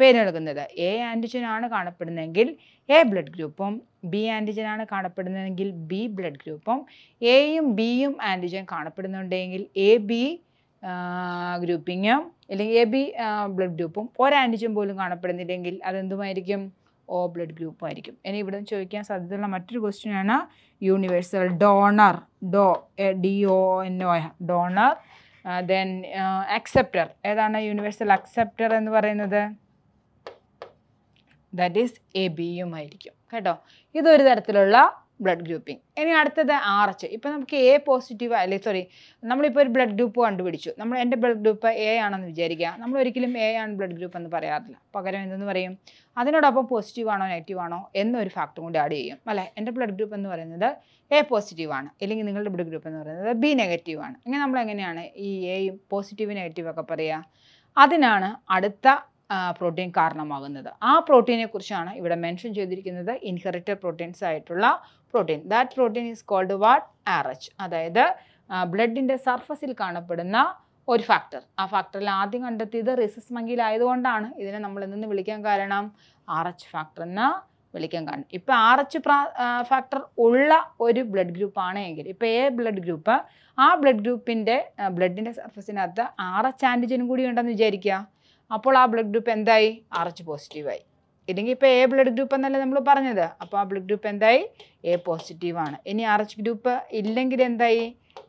പേര് നൽകുന്നത് എ ആണ് കാണപ്പെടുന്നതെങ്കിൽ എ ബ്ലഡ് ഗ്രൂപ്പും ബി ആണ് കാണപ്പെടുന്നതെങ്കിൽ ബി ബ്ലഡ് ഗ്രൂപ്പും എയും ബിയും ആൻറ്റിജൻ കാണപ്പെടുന്നുണ്ടെങ്കിൽ എ ബി ഗ്രൂപ്പിങ്ങും അല്ലെങ്കിൽ എ ബി ബ്ലഡ് ഗ്രൂപ്പും ഒരു പോലും കാണപ്പെടുന്നില്ലെങ്കിൽ അതെന്തുമായിരിക്കും ഓ ബ്ലഡ് ഗ്രൂപ്പും ആയിരിക്കും ഇനി ഇവിടെ നിന്ന് ചോദിക്കാൻ സാധ്യതയുള്ള മറ്റൊരു ക്വസ്റ്റ്യൻ ആണ് universal donor do D O N O donor then acceptor ഏതാണ് യൂണിവേഴ്സൽ അക്സെപ്റ്റർ എന്ന് പറയുന്നത് ദാറ്റ് ഈസ് എ ബിയുമായിരിക്കും ആയിരിക്കും കേട്ടോ ഇതൊരു തരത്തിലുള്ള ബ്ലഡ് ഗ്രൂപ്പിംഗ് ഇനി അടുത്തത് ആർ എച്ച് ഇപ്പം നമുക്ക് എ പോസിറ്റീവ് അല്ലെ സോറി നമ്മളിപ്പോൾ ഒരു ബ്ലഡ് ഗ്രൂപ്പ് കണ്ടുപിടിച്ചു നമ്മൾ എൻ്റെ ബ്ലഡ് ഗ്രൂപ്പ് എ ആണെന്ന് വിചാരിക്കുക നമ്മൾ ഒരിക്കലും എ ആണ് ബ്ലഡ് ഗ്രൂപ്പ് എന്ന് പറയാറില്ല പകരം എന്തെന്ന് പറയും അതിനോടൊപ്പം പോസിറ്റീവ് ആണോ നെഗറ്റീവ് ആണോ എന്നൊരു ഫാക്ടറും കൂടി ആഡ് ചെയ്യും അല്ലേ എൻ്റെ ബ്ലഡ് ഗ്രൂപ്പ് എന്ന് പറയുന്നത് എ പോസിറ്റീവ് ആണ് അല്ലെങ്കിൽ നിങ്ങളുടെ ബ്ലഡ് ഗ്രൂപ്പ് എന്ന് പറയുന്നത് ബി നെഗറ്റീവ് ആണ് ഇങ്ങനെ നമ്മൾ എങ്ങനെയാണ് ഈ എയും പോസിറ്റീവ് നെഗറ്റീവ് ഒക്കെ പറയുക അതിനാണ് അടുത്ത പ്രോട്ടീൻ കാരണമാകുന്നത് ആ പ്രോട്ടീനെ കുറിച്ചാണ് ഇവിടെ മെൻഷൻ ചെയ്തിരിക്കുന്നത് ഇൻഹെറിറ്റഡ് പ്രോട്ടീൻസ് ആയിട്ടുള്ള protein that protein is called what R H അതായത് ബ്ലഡിൻ്റെ സർഫസിൽ കാണപ്പെടുന്ന ഒരു ഫാക്ടർ ആ ഫാക്ടറിൽ ആദ്യം കണ്ടെത്തിയത് റിസസ് മങ്കിലായതുകൊണ്ടാണ് ഇതിനെ നമ്മൾ എന്തെന്ന് വിളിക്കാൻ കാരണം ആർ എച്ച് ഫാക്ടർ എന്ന വിളിക്കാൻ കാരണം ഇപ്പം ആർ എച്ച് ഫാക്ടർ ഉള്ള ഒരു ബ്ലഡ് ഗ്രൂപ്പാണ് എങ്കിൽ ഇപ്പോൾ ഏ ബ്ലഡ് ഗ്രൂപ്പ് ആ ബ്ലഡ് ഗ്രൂപ്പിൻ്റെ ബ്ലഡിൻ്റെ സർഫസിനകത്ത് ആർ എച്ച് ആൻറ്റിജനും കൂടി ഉണ്ടെന്ന് വിചാരിക്കുക അപ്പോൾ ആ ബ്ലഡ് ഗ്രൂപ്പ് എന്തായി ആർ എച്ച് പോസിറ്റീവായി ഇല്ലെങ്കിൽ ഇപ്പോൾ എ ബ്ലഡ് ഗ്രൂപ്പ് എന്നല്ലേ നമ്മൾ പറഞ്ഞത് അപ്പോൾ ആ ബ്ലഡ് ഗ്രൂപ്പ് എന്തായി എ പോസിറ്റീവാണ് ഇനി ആർ എച്ച് ഗ്രൂപ്പ് ഇല്ലെങ്കിൽ എന്തായി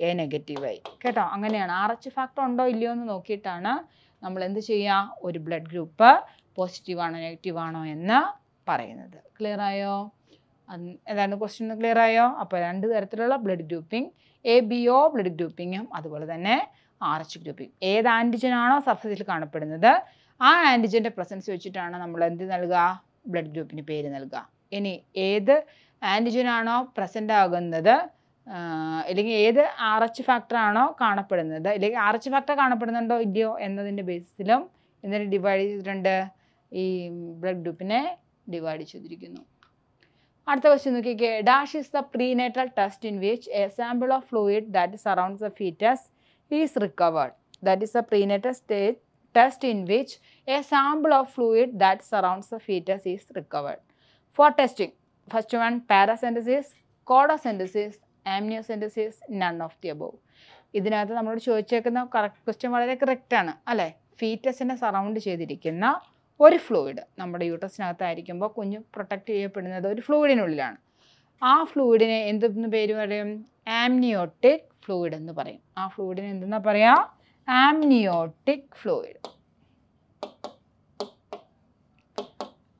എ നെഗറ്റീവായി കേട്ടോ അങ്ങനെയാണ് ആർ എച്ച് ഫാക്ടർ ഉണ്ടോ ഇല്ലയോ എന്ന് നോക്കിയിട്ടാണ് നമ്മൾ എന്ത് ചെയ്യുക ഒരു ബ്ലഡ് ഗ്രൂപ്പ് പോസിറ്റീവാണോ നെഗറ്റീവാണോ എന്ന് പറയുന്നത് ക്ലിയർ ആയോ ഏതാണ്ട് ക്വസ്റ്റ്യൻ ക്ലിയർ ആയോ അപ്പോൾ രണ്ട് തരത്തിലുള്ള blood grouping A B O blood ഗ്രൂപ്പിങ്ങും അതുപോലെ തന്നെ ആർ എച്ച് ഗ്രൂപ്പ് ഏത് ആണോ സർഫസിൽ കാണപ്പെടുന്നത് ആ ആൻറ്റിജൻ്റെ പ്രസൻസ് വെച്ചിട്ടാണ് നമ്മൾ എന്ത് നൽകുക ബ്ലഡ് ഗ്രൂപ്പിന് പേര് നൽകുക ഇനി ഏത് ആണോ പ്രസൻ്റ് ആകുന്നത് അല്ലെങ്കിൽ ഏത് ആർ എച്ച് ഫാക്ടറാണോ കാണപ്പെടുന്നത് അല്ലെങ്കിൽ ആർ എച്ച് ഫാക്ടർ കാണപ്പെടുന്നുണ്ടോ ഇല്ലയോ എന്നതിൻ്റെ ബേസിസിലും ഇതിനെ ഡിവൈഡ് ചെയ്തിട്ടുണ്ട് ഈ ബ്ലഡ് ഗ്രൂപ്പിനെ ഡിവൈഡ് ചെയ്തിരിക്കുന്നു അടുത്ത ക്വസ്റ്റ്യൻ നോക്കിക്കേ dash is the prenatal test in which a sample of fluid that surrounds the foetus is recovered. That is a prenatal stage test in which a sample of fluid that surrounds the fetus is recovered. For testing, first one paracentesis, codosynthesis, amniocentesis, none of the above. ഇതിനകത്ത് നമ്മളോട് ചോദിച്ചേക്കുന്ന correct question വളരെ കറക്റ്റാണ് അല്ലേ ഫീറ്റസിനെ surround ചെയ്തിരിക്കുന്ന ഒരു fluid നമ്മുടെ യൂട്ടസിനകത്തായിരിക്കുമ്പോൾ കുഞ്ഞ് protect ചെയ്യപ്പെടുന്നത് ഒരു ഫ്ലൂയിഡിനുള്ളിലാണ് ആ ഫ്ലൂയിഡിനെ എന്തെന്ന് പേര് പറയും ആംനിയോട്ടിക് ഫ്ലൂയിഡ് എന്ന് പറയും ആ ഫ്ലൂയിഡിന് എന്തെന്നാ പറയാ ആംനിയോട്ടിക് ഫ്ലൂയിഡ്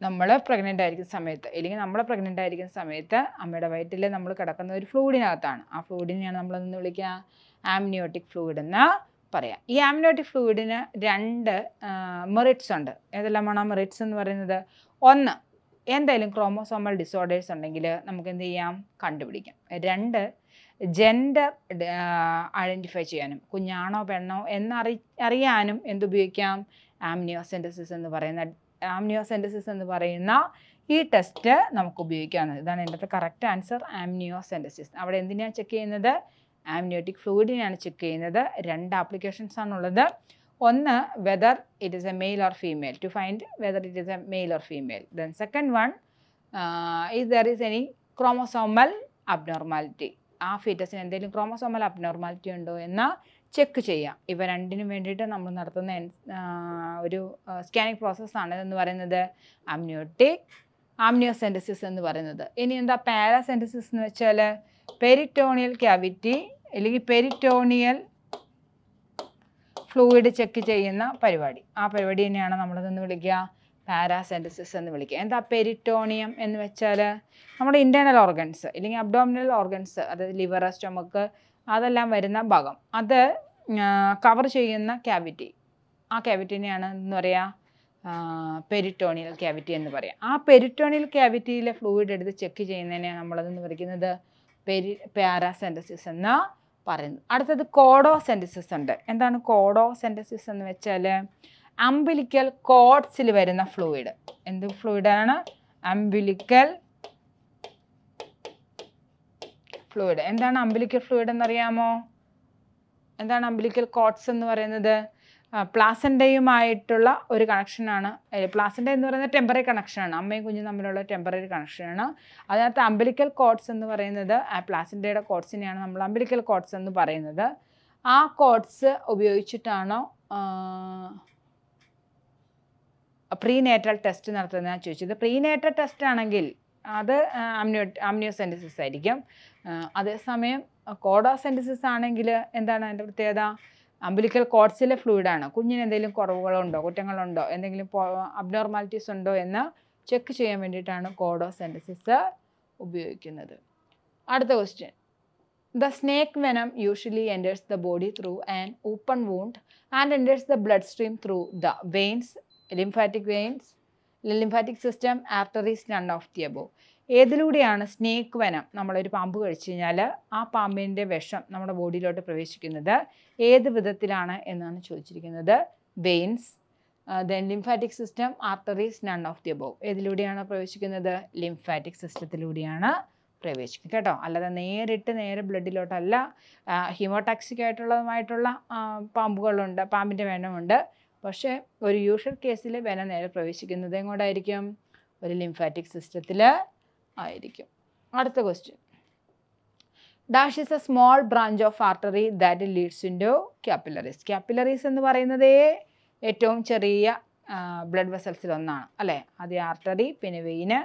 നമ്മൾ പ്രഗ്നൻ്റ് ആയിരിക്കുന്ന സമയത്ത് അല്ലെങ്കിൽ നമ്മൾ പ്രഗ്നൻ്റ് ആയിരിക്കുന്ന സമയത്ത് അമ്മയുടെ വയറ്റിൽ നമ്മൾ കിടക്കുന്ന ഒരു ഫ്ലൂയിഡിനകത്താണ് ആ ഫ്ലൂയിഡിനെയാണ് നമ്മൾ നമ്മളെന്ന് വിളിക്കുക ആംനിയോട്ടിക് ഫ്ലൂയിഡ് എന്ന് പറയാം ഈ ആംനിയോട്ടിക് ഫ്ലൂയിഡിന് രണ്ട് മെറിറ്റ്സ് ഉണ്ട് ഏതെല്ലാമാണ് ആ മെറിറ്റ്സ് എന്ന് പറയുന്നത് ഒന്ന് എന്തായാലും ക്രോമോസോമൽ ഡിസോർഡേഴ്സ് ഉണ്ടെങ്കിൽ നമുക്ക് എന്ത് ചെയ്യാം കണ്ടുപിടിക്കാം രണ്ട് ജെൻഡർ ഐഡൻറ്റിഫൈ ചെയ്യാനും കുഞ്ഞാണോ പെണ്ണോ എന്നറി അറിയാനും എന്തുപയോഗിക്കാം ആംനിയോസെൻറ്റസിസ് എന്ന് പറയുന്ന ആംനിയോസെൻറ്റസിസ് എന്ന് പറയുന്ന ഈ ടെസ്റ്റ് നമുക്ക് ഉപയോഗിക്കാവുന്നത് ഇതാണ് എൻ്റെ കറക്റ്റ് ആൻസർ ആംനിയോസെൻറ്റസിസ് അവിടെ എന്തിനാണ് ചെക്ക് ചെയ്യുന്നത് ആംനിയോട്ടിക് ഫ്ലൂയിഡിനെയാണ് ചെക്ക് ചെയ്യുന്നത് രണ്ട് ആപ്ലിക്കേഷൻസ് ആണുള്ളത് ഒന്ന് whether it is a male or female to find whether it is a male or female then second one is there is any chromosomal abnormality ആ ഫീറ്റസിന് എന്തെങ്കിലും ക്രോമസോമൽ അബ്നോർമാലിറ്റി ഉണ്ടോ എന്ന് ചെക്ക് ചെയ്യാം ഇവ രണ്ടിനും വേണ്ടിയിട്ട് നമ്മൾ നടത്തുന്ന ഒരു സ്കാനിങ് പ്രോസസ്സാണ് എന്ന് പറയുന്നത് അമ്നിയോട്ടിക് ആംനിയോസെൻറ്റസിസ് എന്ന് പറയുന്നത് ഇനി എന്താ പാരാസെൻറ്റസിസ് എന്ന് വെച്ചാൽ പെരിറ്റോണിയൽ ക്യാവിറ്റി അല്ലെങ്കിൽ പെരിറ്റോണിയൽ ഫ്ലൂയിഡ് ചെക്ക് ചെയ്യുന്ന പരിപാടി ആ പരിപാടി തന്നെയാണ് നമ്മളിതെന്ന് വിളിക്കുക പാരാസെൻറ്റസിസ് എന്ന് വിളിക്കുക എന്താ പെരിറ്റോണിയം എന്ന് വെച്ചാൽ നമ്മുടെ ഇൻറ്റേർണൽ ഓർഗൻസ് ഇല്ലെങ്കിൽ അബ്ഡോമിനൽ ഓർഗൻസ് അതായത് ലിവർ സ്റ്റൊമക്ക് അതെല്ലാം വരുന്ന ഭാഗം അത് കവർ ചെയ്യുന്ന ക്യാവിറ്റി ആ ക്യാവിറ്റിനെയാണ് എന്ന് പറയുക പെരിറ്റോണിയൽ ക്യാവിറ്റി എന്ന് പറയാം ആ പെരിറ്റോണിയൽ ക്യാവിറ്റിയിലെ ഫ്ലൂയിഡ് എടുത്ത് ചെക്ക് ചെയ്യുന്നതിനെയാണ് നമ്മളതെന്ന് വിളിക്കുന്നത് പെരി പാരാസെൻറ്റസിസ് എന്ന് പറയുന്നത് അടുത്തത് കോഡോസെൻറ്റസിസ് ഉണ്ട് എന്താണ് കോഡോസെൻറ്റസിസ് എന്ന് വെച്ചാൽ അംബിലിക്കൽ കോഡ്സിൽ വരുന്ന ഫ്ലൂയിഡ് എന്ത് ഫ്ലൂയിഡാണ് അംബിലിക്കൽ ഫ്ലൂയിഡ് എന്താണ് അംബിലിക്കൽ ഫ്ലൂയിഡ് എന്നറിയാമോ എന്താണ് അംബിലിക്കൽ കോഡ്സ് എന്ന് പറയുന്നത് പ്ലാസൻ്റെയുമായിട്ടുള്ള ഒരു കണക്ഷനാണ് പ്ലാസൻ്റ എന്ന് പറയുന്നത് ടെമ്പററി കണക്ഷനാണ് അമ്മയും കുഞ്ഞും തമ്മിലുള്ള ടെമ്പററി കണക്ഷനാണ് അതിനകത്ത് അംബിലിക്കൽ കോഡ്സ് എന്ന് പറയുന്നത് ആ പ്ലാസൻ്റയുടെ കോഡ്സിനെയാണ് നമ്മൾ അംബിലിക്കൽ കോഡ്സ് എന്ന് പറയുന്നത് ആ കോഡ്സ് ഉപയോഗിച്ചിട്ടാണോ പ്രീനേറ്റൽ ടെസ്റ്റ് നടത്തുന്ന ചോദിച്ചത് പ്രീനേറ്റൽ ടെസ്റ്റ് ആണെങ്കിൽ അത് അമ്നിയോ അമ്നിയോസെൻറ്റിസിസ് ആയിരിക്കും അതേസമയം കോഡോസെൻറ്റിസിസ് ആണെങ്കിൽ എന്താണ് അതിൻ്റെ പ്രത്യേകത അമ്പലിക്കൽ കോഡ്സിലെ ഫ്ലൂയിഡാണ് കുഞ്ഞിന് എന്തെങ്കിലും കുറവുകളുണ്ടോ കുറ്റങ്ങളുണ്ടോ എന്തെങ്കിലും അബ്നോർമാലിറ്റീസ് ഉണ്ടോ എന്ന് ചെക്ക് ചെയ്യാൻ വേണ്ടിയിട്ടാണ് കോഡോസെൻറ്റിസിസ് ഉപയോഗിക്കുന്നത് അടുത്ത question the snake venom usually enters the body through an open wound and enters the blood stream through the veins lymphatic veins lymphatic system arteries none of the above ഏതിലൂടെയാണ് snake venom നമ്മളൊരു പാമ്പ് കഴിച്ചു കഴിഞ്ഞാൽ ആ പാമ്പിൻ്റെ വിഷം നമ്മുടെ ബോഡിയിലോട്ട് പ്രവേശിക്കുന്നത് ഏത് വിധത്തിലാണ് എന്നാണ് ചോദിച്ചിരിക്കുന്നത് veins then lymphatic system arteries none of the above ഏതിലൂടെയാണ് പ്രവേശിക്കുന്നത് ലിംഫാറ്റിക് സിസ്റ്റത്തിലൂടെയാണ് പ്രവേശിക്കും കേട്ടോ അല്ലാതെ നേരിട്ട് നേരെ ബ്ലഡിലോട്ടല്ല ഹിമോടാക്സിക് ആയിട്ടുള്ളതുമായിട്ടുള്ള പാമ്പുകളുണ്ട് പാമ്പിൻ്റെ വെണ്ണമുണ്ട് പക്ഷേ ഒരു യൂഷൽ കേസിൽ വേന നേരെ പ്രവേശിക്കുന്നത് എങ്ങോട്ടായിരിക്കും ഒരു ലിംഫാറ്റിക് സിസ്റ്റത്തിൽ ആയിരിക്കും അടുത്ത question dash is a small branch of artery that leads into capillaries capillaries എന്ന് പറയുന്നതേ ഏറ്റവും ചെറിയ ബ്ലഡ് വെസൽസിൽ ഒന്നാണ് അല്ലേ ആദ്യം ആർട്ടറി പിന്നെ വെയിന്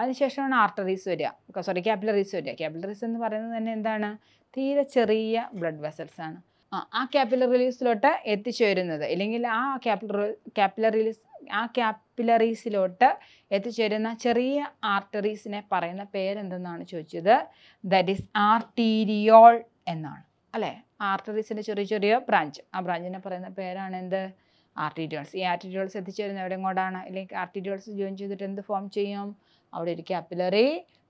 അതിനുശേഷമാണ് ആർട്ടറീസ് വരിക സോറി ക്യാപ്പിലറീസ് വരിക ക്യാപ്പിലറീസ് എന്ന് പറയുന്നത് തന്നെ എന്താണ് തീരെ ചെറിയ ബ്ലഡ് വെസൽസാണ് ആ ക്യാപ്പിലറീസിലോട്ട് എത്തിച്ചേരുന്നത് അല്ലെങ്കിൽ ആ ക്യാപ്പിലർ ക്യാപ്പിലറീസ് ആ ക്യാപ്പിലറീസിലോട്ട് എത്തിച്ചേരുന്ന ചെറിയ ആർട്ടറീസിനെ പറയുന്ന പേരെന്തെന്നാണ് ചോദിച്ചത് ദറ്റ് ഈസ് ആർട്ടീരിയോൾ എന്നാണ് അല്ലേ ആർട്ടറീസിൻ്റെ ചെറിയ ചെറിയ ബ്രാഞ്ച് ആ ബ്രാഞ്ചിനെ പറയുന്ന പേരാണ് എന്ത് ആർട്ടീരിയോൾസ് ഈ ആർട്ടീരിയോൾസ് എത്തിച്ചേരുന്ന എവിടെ കൂടാണ് അല്ലെങ്കിൽ ആർട്ടീരിയോൾസ് ജോയിൻ ചെയ്തിട്ട് എന്ത് ഫോം ചെയ്യും അവിടെ ഒരു ക്യാപ്പിലറി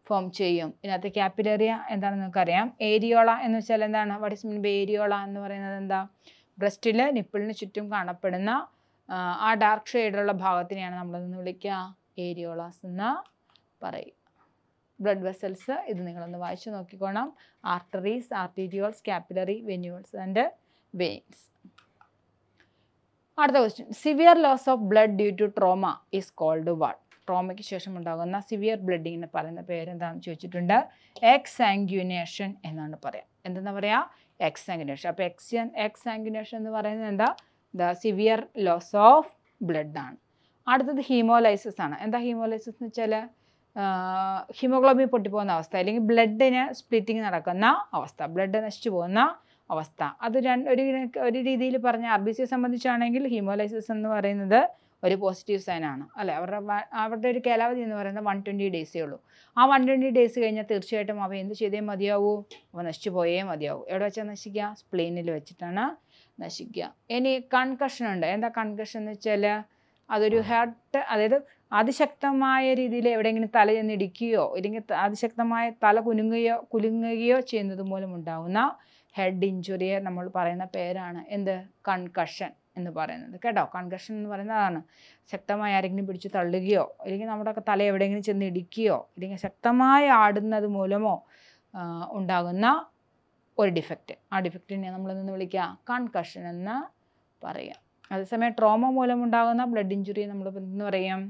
ഫോം ചെയ്യും ഇതിനകത്ത് ക്യാപിലറിയ എന്താണെന്ന് നമുക്കറിയാം ഏരിയോള എന്ന് വെച്ചാൽ എന്താണ് വാട്ട് ഇസ് മീൻ ബൈ ഏരിയോള എന്ന് പറയുന്നത് എന്താ ബ്രസ്റ്റിൽ നിപ്പിളിന് ചുറ്റും കാണപ്പെടുന്ന ആ ഡാർക്ക് ഷെയ്ഡുള്ള ഭാഗത്തിനെയാണ് നമ്മളൊന്ന് വിളിക്കുക ഏരിയോളാസ് എന്ന് പറയും ബ്ലഡ് വെസൽസ് ഇത് നിങ്ങളൊന്ന് വായിച്ചു നോക്കിക്കോണം arteries arterioles capillary venules and veins അടുത്ത question severe loss of blood due to trauma is called what ട്രോമയ്ക്ക് ശേഷം ഉണ്ടാകുന്ന സിവിയർ ബ്ലഡിംഗ് എന്ന് പറയുന്ന പേരെന്താണെന്ന് ചോദിച്ചിട്ടുണ്ട് ആങ്കുനേഷൻ എന്നാണ് പറയാം എന്താണെന്ന് പറയാം ആങ്കുനേഷൻ അപ്പോൾ എക്സ് ആങ്കുനേഷൻ എന്ന് പറയുന്നത് എന്താ the severe loss of blood ആണ് അടുത്തത് ഹീമോലൈസിസ് ആണ് എന്താ ഹീമോലൈസിസ് എന്ന് വെച്ചാൽ ഹീമോഗ്ലോബിൻ പൊട്ടിപ്പോകുന്ന അവസ്ഥ അല്ലെങ്കിൽ ബ്ലഡിന് സ്പ്ലിറ്റിംഗ് നടക്കുന്ന അവസ്ഥ ബ്ലഡ് നശിച്ചു പോകുന്ന അവസ്ഥ അത് രണ്ട് ഒരു ഒരു രീതിയിൽ പറഞ്ഞ ആർ ബി സിയെ സംബന്ധിച്ചാണെങ്കിൽ ഹീമോലൈസിസ് എന്ന് പറയുന്നത് ഒരു പോസിറ്റീവ് സൈൻ ആണ് അല്ലേ അവരുടെ അവരുടെ ഒരു കാലാവധി എന്ന് പറയുന്നത് വൺ ട്വൻറ്റി ഡേയ്സേ ഉള്ളൂ ആ വൺ ട്വൻറ്റി ഡേയ്സ് കഴിഞ്ഞാൽ തീർച്ചയായിട്ടും അവ എന്ത് ചെയ്തേ മതിയാവൂ അവ നശിച്ചു പോയേ മതിയാവും എവിടെ വെച്ചാൽ നശിക്കുക സ്പ്ലെയിനിൽ വെച്ചിട്ടാണ് നശിക്കുക ഇനി കൺകഷൻ ഉണ്ട് എന്താ കൺകഷൻ എന്ന് വെച്ചാൽ അതൊരു ഹാർട്ട് അതായത് അതിശക്തമായ രീതിയിൽ എവിടെയെങ്കിലും തല ചെന്നിടിക്കുകയോ ഇല്ലെങ്കിൽ അതിശക്തമായ തല കുലുങ്ങുകയോ കുലുങ്ങുകയോ ചെയ്യുന്നത് മൂലം ഉണ്ടാകുന്ന ഹെഡ് ഇഞ്ചുറിയെ നമ്മൾ പറയുന്ന പേരാണ് എന്ത് കൺകഷൻ എന്ന് പറയുന്നത് കേട്ടോ കൺകഷൻ എന്ന് പറയുന്നത് അതാണ് ശക്തമായി ആരെങ്കിലും പിടിച്ച് തള്ളുകയോ അല്ലെങ്കിൽ നമ്മുടെ തല എവിടെയെങ്കിലും ചെന്ന് ഇടിക്കുകയോ അല്ലെങ്കിൽ ശക്തമായി ആടുന്നത് മൂലമോ ഉണ്ടാകുന്ന ഒരു ഡിഫക്റ്റ് ആ ഡിഫക്റ്റിനെ നമ്മൾ നമ്മളെന്ന് വിളിക്കുക കൺകഷൻ എന്ന് പറയാം അതേസമയം ട്രോമ മൂലം ഉണ്ടാകുന്ന ബ്ലഡ് ഇഞ്ചുറി നമ്മൾ എന്ന് പറയാം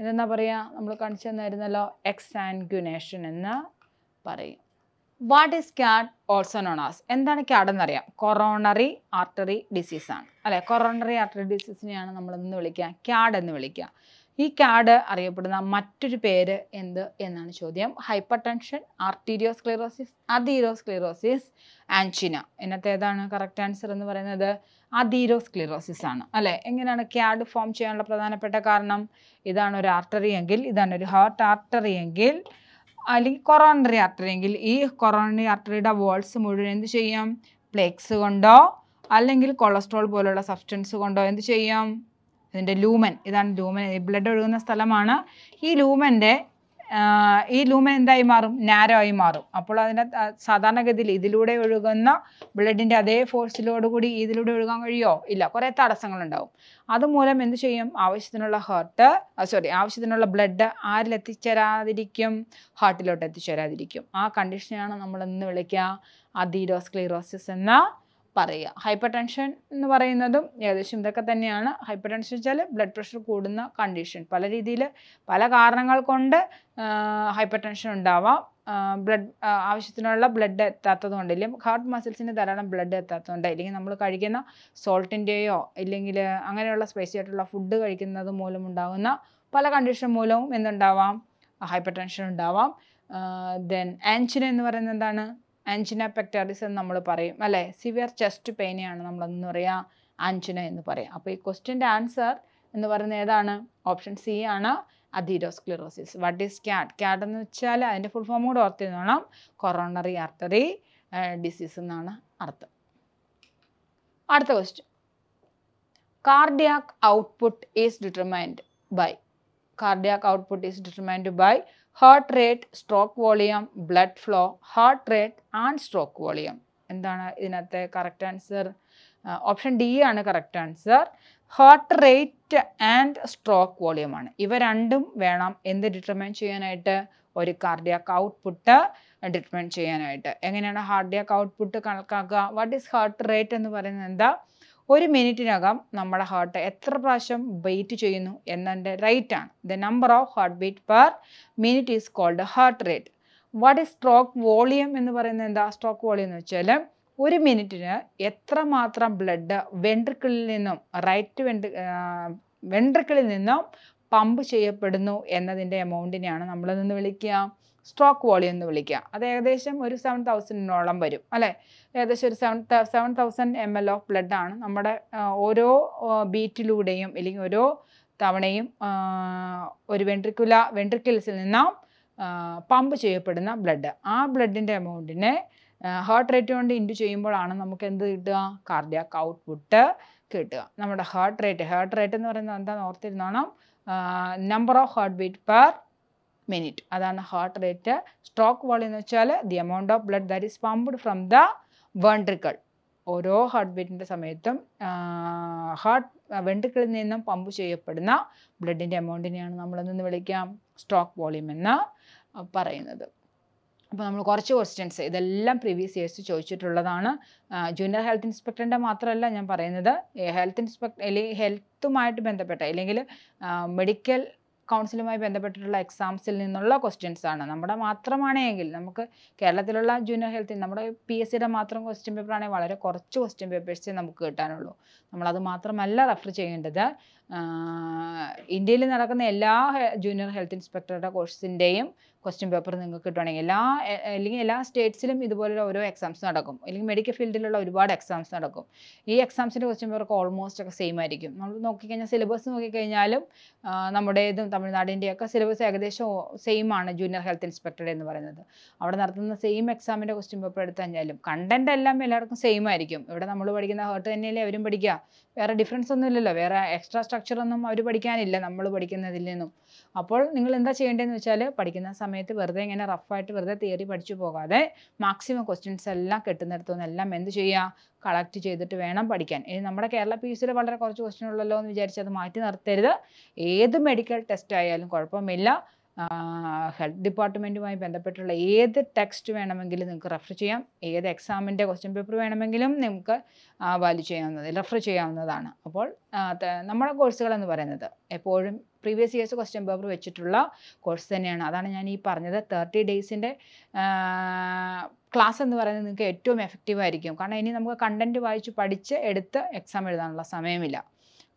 ഇതെന്താ പറയുക നമ്മൾ കാണിച്ചു തന്നായിരുന്നല്ലോ എക്സാൻഗ്യുനേഷൻ എന്ന് പറയും what is CAD also known as എന്താണ് ക്യാഡ് എന്നറിയാം കൊറോണറി ആർട്ടറി ഡിസീസ് ആണ് അല്ലെ കൊറോണറി ആർട്ടറി ഡിസീസിനെയാണ് നമ്മൾ എന്ന് വിളിക്കുക ക്യാഡ് എന്ന് വിളിക്കുക ഈ ക്യാഡ് അറിയപ്പെടുന്ന മറ്റൊരു പേര് എന്ത് എന്നാണ് ചോദ്യം ഹൈപ്പർ ടെൻഷൻ ആർട്ടീരിയോസ്ക്ലിറോസിസ് അതീരോസ്ക്ലിറോസിസ് ആൻഷിന എന്നത്തെ ഏതാണ് കറക്റ്റ് ആൻസർ എന്ന് പറയുന്നത് അതീരോസ്ക്ലിറോസിസ് ആണ് അല്ലേ എങ്ങനെയാണ് ക്യാഡ് ഫോം ചെയ്യാനുള്ള പ്രധാനപ്പെട്ട കാരണം ഇതാണ് ഒരു ആർട്ടറി എങ്കിൽ ഇതാണ് ഒരു ഹാർട്ട് ആർട്ടറി എങ്കിൽ അല്ലെങ്കിൽ കൊറോണറി ആർട്ടറി എങ്കിൽ ഈ കൊറോണറി ആർട്ടറിയുടെ വോൾസ് മുഴുവൻ എന്ത് ചെയ്യാം പ്ലേക്സ് കൊണ്ടോ അല്ലെങ്കിൽ കൊളസ്ട്രോൾ പോലുള്ള സബ്സ്റ്റൻസ് കൊണ്ടോ എന്ത് ചെയ്യാം ഇതിൻ്റെ ലൂമൻ ഇതാണ് ലൂമൻ ബ്ലഡ് ഒഴുകുന്ന സ്ഥലമാണ് ഈ ലൂമൻ്റെ ഈ ലൂമൻ എന്തായി മാറും നാരോ ആയി മാറും അപ്പോൾ അതിൻ്റെ സാധാരണഗതിയിൽ ഇതിലൂടെ ഒഴുകുന്ന ബ്ലഡിൻ്റെ അതേ ഫോഴ്സിലോടുകൂടി ഇതിലൂടെ ഒഴുകാൻ കഴിയോ ഇല്ല കുറേ തടസ്സങ്ങളുണ്ടാവും അതുമൂലം എന്ത് ചെയ്യും ആവശ്യത്തിനുള്ള ഹാർട്ട് സോറി ആവശ്യത്തിനുള്ള ബ്ലഡ് ആരിൽ എത്തിച്ചേരാതിരിക്കും ഹാർട്ടിലോട്ട് എത്തിച്ചേരാതിരിക്കും ആ കണ്ടീഷനെയാണ് നമ്മൾ എന്ന് വിളിക്കുക അധീരോസ്ക്ലീറോസിസ് എന്ന പറയുക ഹൈപ്പർ ടെൻഷൻ എന്ന് പറയുന്നതും ഏകദേശം ഇതൊക്കെ തന്നെയാണ് ഹൈപ്പർ ടെൻഷൻ വെച്ചാൽ ബ്ലഡ് പ്രഷർ കൂടുന്ന കണ്ടീഷൻ പല രീതിയിൽ പല കാരണങ്ങൾ കൊണ്ട് ഹൈപ്പർ ടെൻഷൻ ഉണ്ടാവാം ബ്ലഡ് ആവശ്യത്തിനുള്ള ബ്ലഡ് എത്താത്തത് കൊണ്ട് ഇല്ലെങ്കിൽ ഹാർട്ട് മസിൽസിന് ധാരാളം ബ്ലഡ് എത്താത്തതുകൊണ്ട് ഇല്ലെങ്കിൽ നമ്മൾ കഴിക്കുന്ന സോൾട്ടിൻ്റെയോ ഇല്ലെങ്കിൽ അങ്ങനെയുള്ള സ്പൈസി ആയിട്ടുള്ള ഫുഡ് കഴിക്കുന്നത് മൂലം ഉണ്ടാകുന്ന പല കണ്ടീഷൻ മൂലവും എന്തുണ്ടാവാം ഹൈപ്പർ ടെൻഷൻ ഉണ്ടാവാം ദെൻ ആൻഷിൻ എന്ന് പറയുന്നത് എന്താണ് ആൻജിന പെക്ടാറിസ് എന്ന് നമ്മൾ പറയും അല്ലേ സിവിയർ ചെസ്റ്റ് പെയിനെയാണ് എന്ന് പറയുക ആൻജിന എന്ന് പറയാം അപ്പോൾ ഈ ക്വസ്റ്റ്യൻ്റെ ആൻസർ എന്ന് പറയുന്നത് ഏതാണ് ഓപ്ഷൻ സി ആണ് atherosclerosis what is cat cat എന്ന് വെച്ചാൽ അതിൻ്റെ ഫുൾ ഫോം കൂടെ ഓർത്തിരുന്നോണം കൊറോണറി ആർട്ടറി ഡിസീസ് എന്നാണ് അർത്ഥം അടുത്ത question cardiac output is determined by cardiac output is determined by heart rate, stroke volume, blood flow, heart rate and stroke volume. എന്താണ് ഇതിനകത്തെ correct answer option D ആണ് correct answer heart rate and stroke volume ആണ് ഇവ രണ്ടും വേണം എന്ത് determine ചെയ്യാനായിട്ട് ഒരു കാർഡിയാക്ക് ഔട്ട്പുട്ട് ഡിറ്റർമൈൻ ചെയ്യാനായിട്ട് എങ്ങനെയാണ് ഹാർഡിയാക്ക് ഔട്ട്പുട്ട് കണക്കാക്കുക വാട്ട് ഈസ് ഹാർട്ട് റേറ്റ് എന്ന് പറയുന്നത് എന്താ ഒരു മിനിറ്റിനകം നമ്മുടെ ഹാർട്ട് എത്ര പ്രാവശ്യം ബീറ്റ് ചെയ്യുന്നു എന്നതിൻ്റെ റേറ്റ് ആണ് the number of heart beat per minute is called heart rate what is stroke volume എന്ന് പറയുന്നത് എന്താ സ്ട്രോക്ക് വോളിയം എന്ന് വെച്ചാൽ ഒരു മിനിറ്റിന് മാത്രം ബ്ലഡ് വെൻട്രിക്കിളിൽ നിന്നും റൈറ്റ് വെൻട്രി വെൻട്രിക്കിളിൽ നിന്നും പമ്പ് ചെയ്യപ്പെടുന്നു എന്നതിൻ്റെ എമൗണ്ടിനെയാണ് നമ്മളിൽ നിന്ന് വിളിക്കുക സ്റ്റോക്ക് വോളിയം എന്ന് വിളിക്കുക അത് ഏകദേശം ഒരു സെവൻ തൗസൻഡിനോളം വരും അല്ലേ ഏകദേശം ഒരു seven seven thousand M L of ബ്ലഡാണ് നമ്മുടെ ഓരോ ബീറ്റിലൂടെയും അല്ലെങ്കിൽ ഓരോ തവണയും ഒരു വെൻട്രിക്കുല വെൻട്രിക്കിൾസിൽ നിന്നും പമ്പ് ചെയ്യപ്പെടുന്ന ബ്ലഡ് ആ ബ്ലഡിൻ്റെ എമൗണ്ടിനെ ഹാർട്ട് റേറ്റ് കൊണ്ട് ഇൻഡു ചെയ്യുമ്പോഴാണ് നമുക്ക് എന്ത് കിട്ടുക കാർഡിയാക്ക് ഔട്ട്പുട്ട് കിട്ടുക നമ്മുടെ ഹാർട്ട് റേറ്റ് ഹാർട്ട് റേറ്റ് എന്ന് പറയുന്നത് എന്താണെന്ന് ഓർത്തിരുന്നോണം number of heart beat per minute അതാണ് ഹാർട്ട് റേറ്റ് സ്ട്രോക്ക് വോൾ എന്ന് വെച്ചാൽ the amount of blood that is pumped from the ventricle ഓരോ ഹാർട്ട് ബീറ്റിൻ്റെ സമയത്തും ഹാർട്ട് വെൺട്രിക്കിളിൽ നിന്നും പമ്പ് ചെയ്യപ്പെടുന്ന ബ്ലഡിൻ്റെ എമൗണ്ടിനെയാണ് നമ്മളെന്ന് വിളിക്കാം സ്ട്രോക്ക് വോളിയം എന്ന് പറയുന്നത് അപ്പോൾ നമ്മൾ കുറച്ച് ക്വസ്റ്റ്യൻസ് ഇതെല്ലാം പ്രീവിയസ് ഇയേഴ്സ് ചോദിച്ചിട്ടുള്ളതാണ് ജൂനിയർ ഹെൽത്ത് ഇൻസ്പെക്ടറിൻ്റെ മാത്രമല്ല ഞാൻ പറയുന്നത് ഹെൽത്ത് ഇൻസ്പെക്ടർ അല്ലെങ്കിൽ ഹെൽത്തുമായിട്ട് ബന്ധപ്പെട്ട അല്ലെങ്കിൽ മെഡിക്കൽ കൗൺസിലുമായി ബന്ധപ്പെട്ടിട്ടുള്ള എക്സാംസിൽ നിന്നുള്ള ക്വസ്റ്റ്യൻസ് ആണ് നമ്മുടെ മാത്രമാണെങ്കിൽ നമുക്ക് കേരളത്തിലുള്ള ജൂനിയർ ഹെൽത്തിൽ നമ്മുടെ പി എസ് സിയുടെ മാത്രം ക്വസ്റ്റ്യൻ പേപ്പറാണെങ്കിൽ വളരെ കുറച്ച് ക്വസ്റ്റ്യൻ പേപ്പേഴ്സേ നമുക്ക് കിട്ടാനുള്ളൂ നമ്മളത് മാത്രമല്ല റെഫർ ചെയ്യേണ്ടത് ഇന്ത്യയിൽ നടക്കുന്ന എല്ലാ ജൂനിയർ ഹെൽത്ത് ഇൻസ്പെക്ടറുടെ കോഴ്സിൻ്റെയും ക്വസ്റ്റ്യൻ പേപ്പർ നിങ്ങൾക്ക് കിട്ടുകയാണെങ്കിൽ എല്ലാ അല്ലെങ്കിൽ എല്ലാ സ്റ്റേറ്റ്സിലും ഇതുപോലുള്ള ഓരോ എക്സാംസ് നടക്കും അല്ലെങ്കിൽ മെഡിക്കൽ ഫീൽഡിലുള്ള ഒരുപാട് എക്സാംസ് നടക്കും ഈ എക്സാംസിൻ്റെ ക്വസ്റ്റ്യൻ പേപ്പർക്ക് ഓൾമോസ്റ്റ് ഒക്കെ സെയിം ആയിരിക്കും നമ്മൾ നോക്കിക്കഴിഞ്ഞാൽ സിലബസ് നോക്കിക്കഴിഞ്ഞാലും നമ്മുടേതും തമിഴ്നാടിൻ്റെയൊക്കെ സിലബസ് ഏകദേശം സെയിം ആണ് ജൂനിയർ ഹെൽത്ത് ഇൻസ്പെക്ടറുടെ എന്ന് പറയുന്നത് അവിടെ നടത്തുന്ന സെയിം എക്സാമിൻ്റെ ക്വസ്റ്റ്യൻ പേപ്പർ എടുത്തു കഴിഞ്ഞാലും കണ്ടൻറ്റ് എല്ലാം എല്ലാവർക്കും സെയിം ആയിരിക്കും ഇവിടെ നമ്മൾ പഠിക്കുന്ന ഹേർട്ട് തന്നെയല്ലേ അവരും പഠിക്കുക വേറെ ഡിഫറൻസ് ഒന്നും ഇല്ലല്ലോ വേറെ എക്സ്ട്രാ സ്ട്രക്ചർ ഒന്നും അവർ പഠിക്കാനില്ല നമ്മൾ പഠിക്കുന്നതിൽ നിന്നും അപ്പോൾ നിങ്ങൾ എന്താ ചെയ്യേണ്ടതെന്ന് വെച്ചാൽ പഠിക്കുന്ന സമയത്ത് വെറുതെ ഇങ്ങനെ റഫായിട്ട് വെറുതെ തിയറി പഠിച്ചു പോകാതെ മാക്സിമം ക്വസ്റ്റ്യൻസ് എല്ലാം കിട്ടുന്നിടത്തുനിന്ന് എല്ലാം എന്ത് ചെയ്യുക കളക്ട് ചെയ്തിട്ട് വേണം പഠിക്കാൻ ഇനി നമ്മുടെ കേരള പി സിയിൽ വളരെ കുറച്ച് ക്വസ്റ്റ്യൻ ഉള്ളല്ലോ എന്ന് വിചാരിച്ച് അത് മാറ്റി നിർത്തരുത് ഏത് മെഡിക്കൽ ടെസ്റ്റ് ആയാലും കുഴപ്പമില്ല ഹെൽത്ത് ഡിപ്പാർട്ട്മെൻറ്റുമായി ബന്ധപ്പെട്ടുള്ള ഏത് ടെക്സ്റ്റ് വേണമെങ്കിലും നിങ്ങൾക്ക് റെഫർ ചെയ്യാം ഏത് എക്സാമിൻ്റെ ക്വസ്റ്റ്യൻ പേപ്പർ വേണമെങ്കിലും നിങ്ങൾക്ക് വാല്യൂ ചെയ്യാവുന്നത് റെഫർ ചെയ്യാവുന്നതാണ് അപ്പോൾ നമ്മുടെ കോഴ്സുകളെന്ന് പറയുന്നത് എപ്പോഴും പ്രീവിയസ് ഇയേഴ്സ് ക്വസ്റ്റ്യൻ പേപ്പർ വെച്ചിട്ടുള്ള കോഴ്സ് തന്നെയാണ് അതാണ് ഞാൻ ഈ പറഞ്ഞത് തേർട്ടി ഡേയ്സിൻ്റെ ക്ലാസ് എന്ന് പറയുന്നത് നിങ്ങൾക്ക് ഏറ്റവും ആയിരിക്കും കാരണം ഇനി നമുക്ക് കണ്ടൻറ്റ് വായിച്ച് പഠിച്ച് എടുത്ത് എക്സാം എഴുതാനുള്ള സമയമില്ല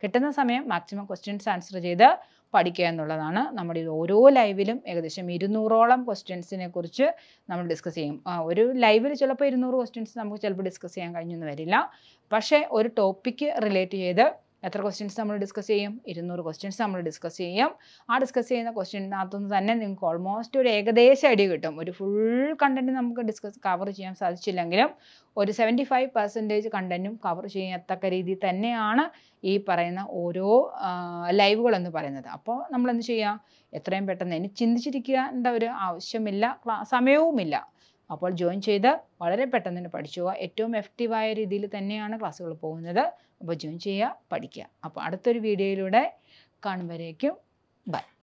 കിട്ടുന്ന സമയം മാക്സിമം ക്വസ്റ്റ്യൻസ് ആൻസർ ചെയ്ത് പഠിക്കുക എന്നുള്ളതാണ് നമ്മുടെ ഓരോ ലൈവിലും ഏകദേശം ഇരുന്നൂറോളം ക്വസ്റ്റ്യൻസിനെ കുറിച്ച് നമ്മൾ ഡിസ്കസ് ചെയ്യും ഒരു ലൈവിൽ ചിലപ്പോൾ ഇരുന്നൂറ് ക്വസ്റ്റ്യൻസ് നമുക്ക് ചിലപ്പോൾ ഡിസ്കസ് ചെയ്യാൻ കഴിഞ്ഞൊന്നും വരില്ല പക്ഷേ ഒരു ടോപ്പിക്ക് റിലേറ്റ് ചെയ്ത് എത്ര ക്വസ്റ്റ്യൻസ് നമ്മൾ ഡിസ്കസ് ചെയ്യും ഇരുന്നൂറ് ക്വസ്റ്റ്യൻസ് നമ്മൾ ഡിസ്കസ് ചെയ്യും ആ ഡിസ്കസ് ചെയ്യുന്ന ക്വസ്റ്റ്യനകത്തുനിന്ന് തന്നെ നിങ്ങൾക്ക് ഓൾമോസ്റ്റ് ഒരു ഏകദേശ ഐഡിയ കിട്ടും ഒരു ഫുൾ കണ്ടന്റ് നമുക്ക് ഡിസ്കസ് കവർ ചെയ്യാൻ സാധിച്ചില്ലെങ്കിലും ഒരു സെവൻറ്റി ഫൈവ് പെർസെൻറ്റേജ് കണ്ടൻറ്റും കവർ ചെയ്യത്തക്ക രീതിയിൽ തന്നെയാണ് ഈ പറയുന്ന ഓരോ ലൈവുകളെന്ന് പറയുന്നത് അപ്പോൾ നമ്മളെന്ത് ചെയ്യുക എത്രയും പെട്ടെന്ന് ഇനി ചിന്തിച്ചിരിക്കേണ്ട ഒരു ആവശ്യമില്ല സമയവുമില്ല അപ്പോൾ ജോയിൻ ചെയ്ത് വളരെ പെട്ടെന്ന് തന്നെ പഠിച്ചു ഏറ്റവും എഫക്റ്റീവായ രീതിയിൽ തന്നെയാണ് ക്ലാസ്സുകൾ പോകുന്നത് അപ്പോൾ ജോയിൻ ചെയ്യുക പഠിക്കുക അപ്പോൾ അടുത്തൊരു വീഡിയോയിലൂടെ കാണുമ്പോഴേക്കും ബൈ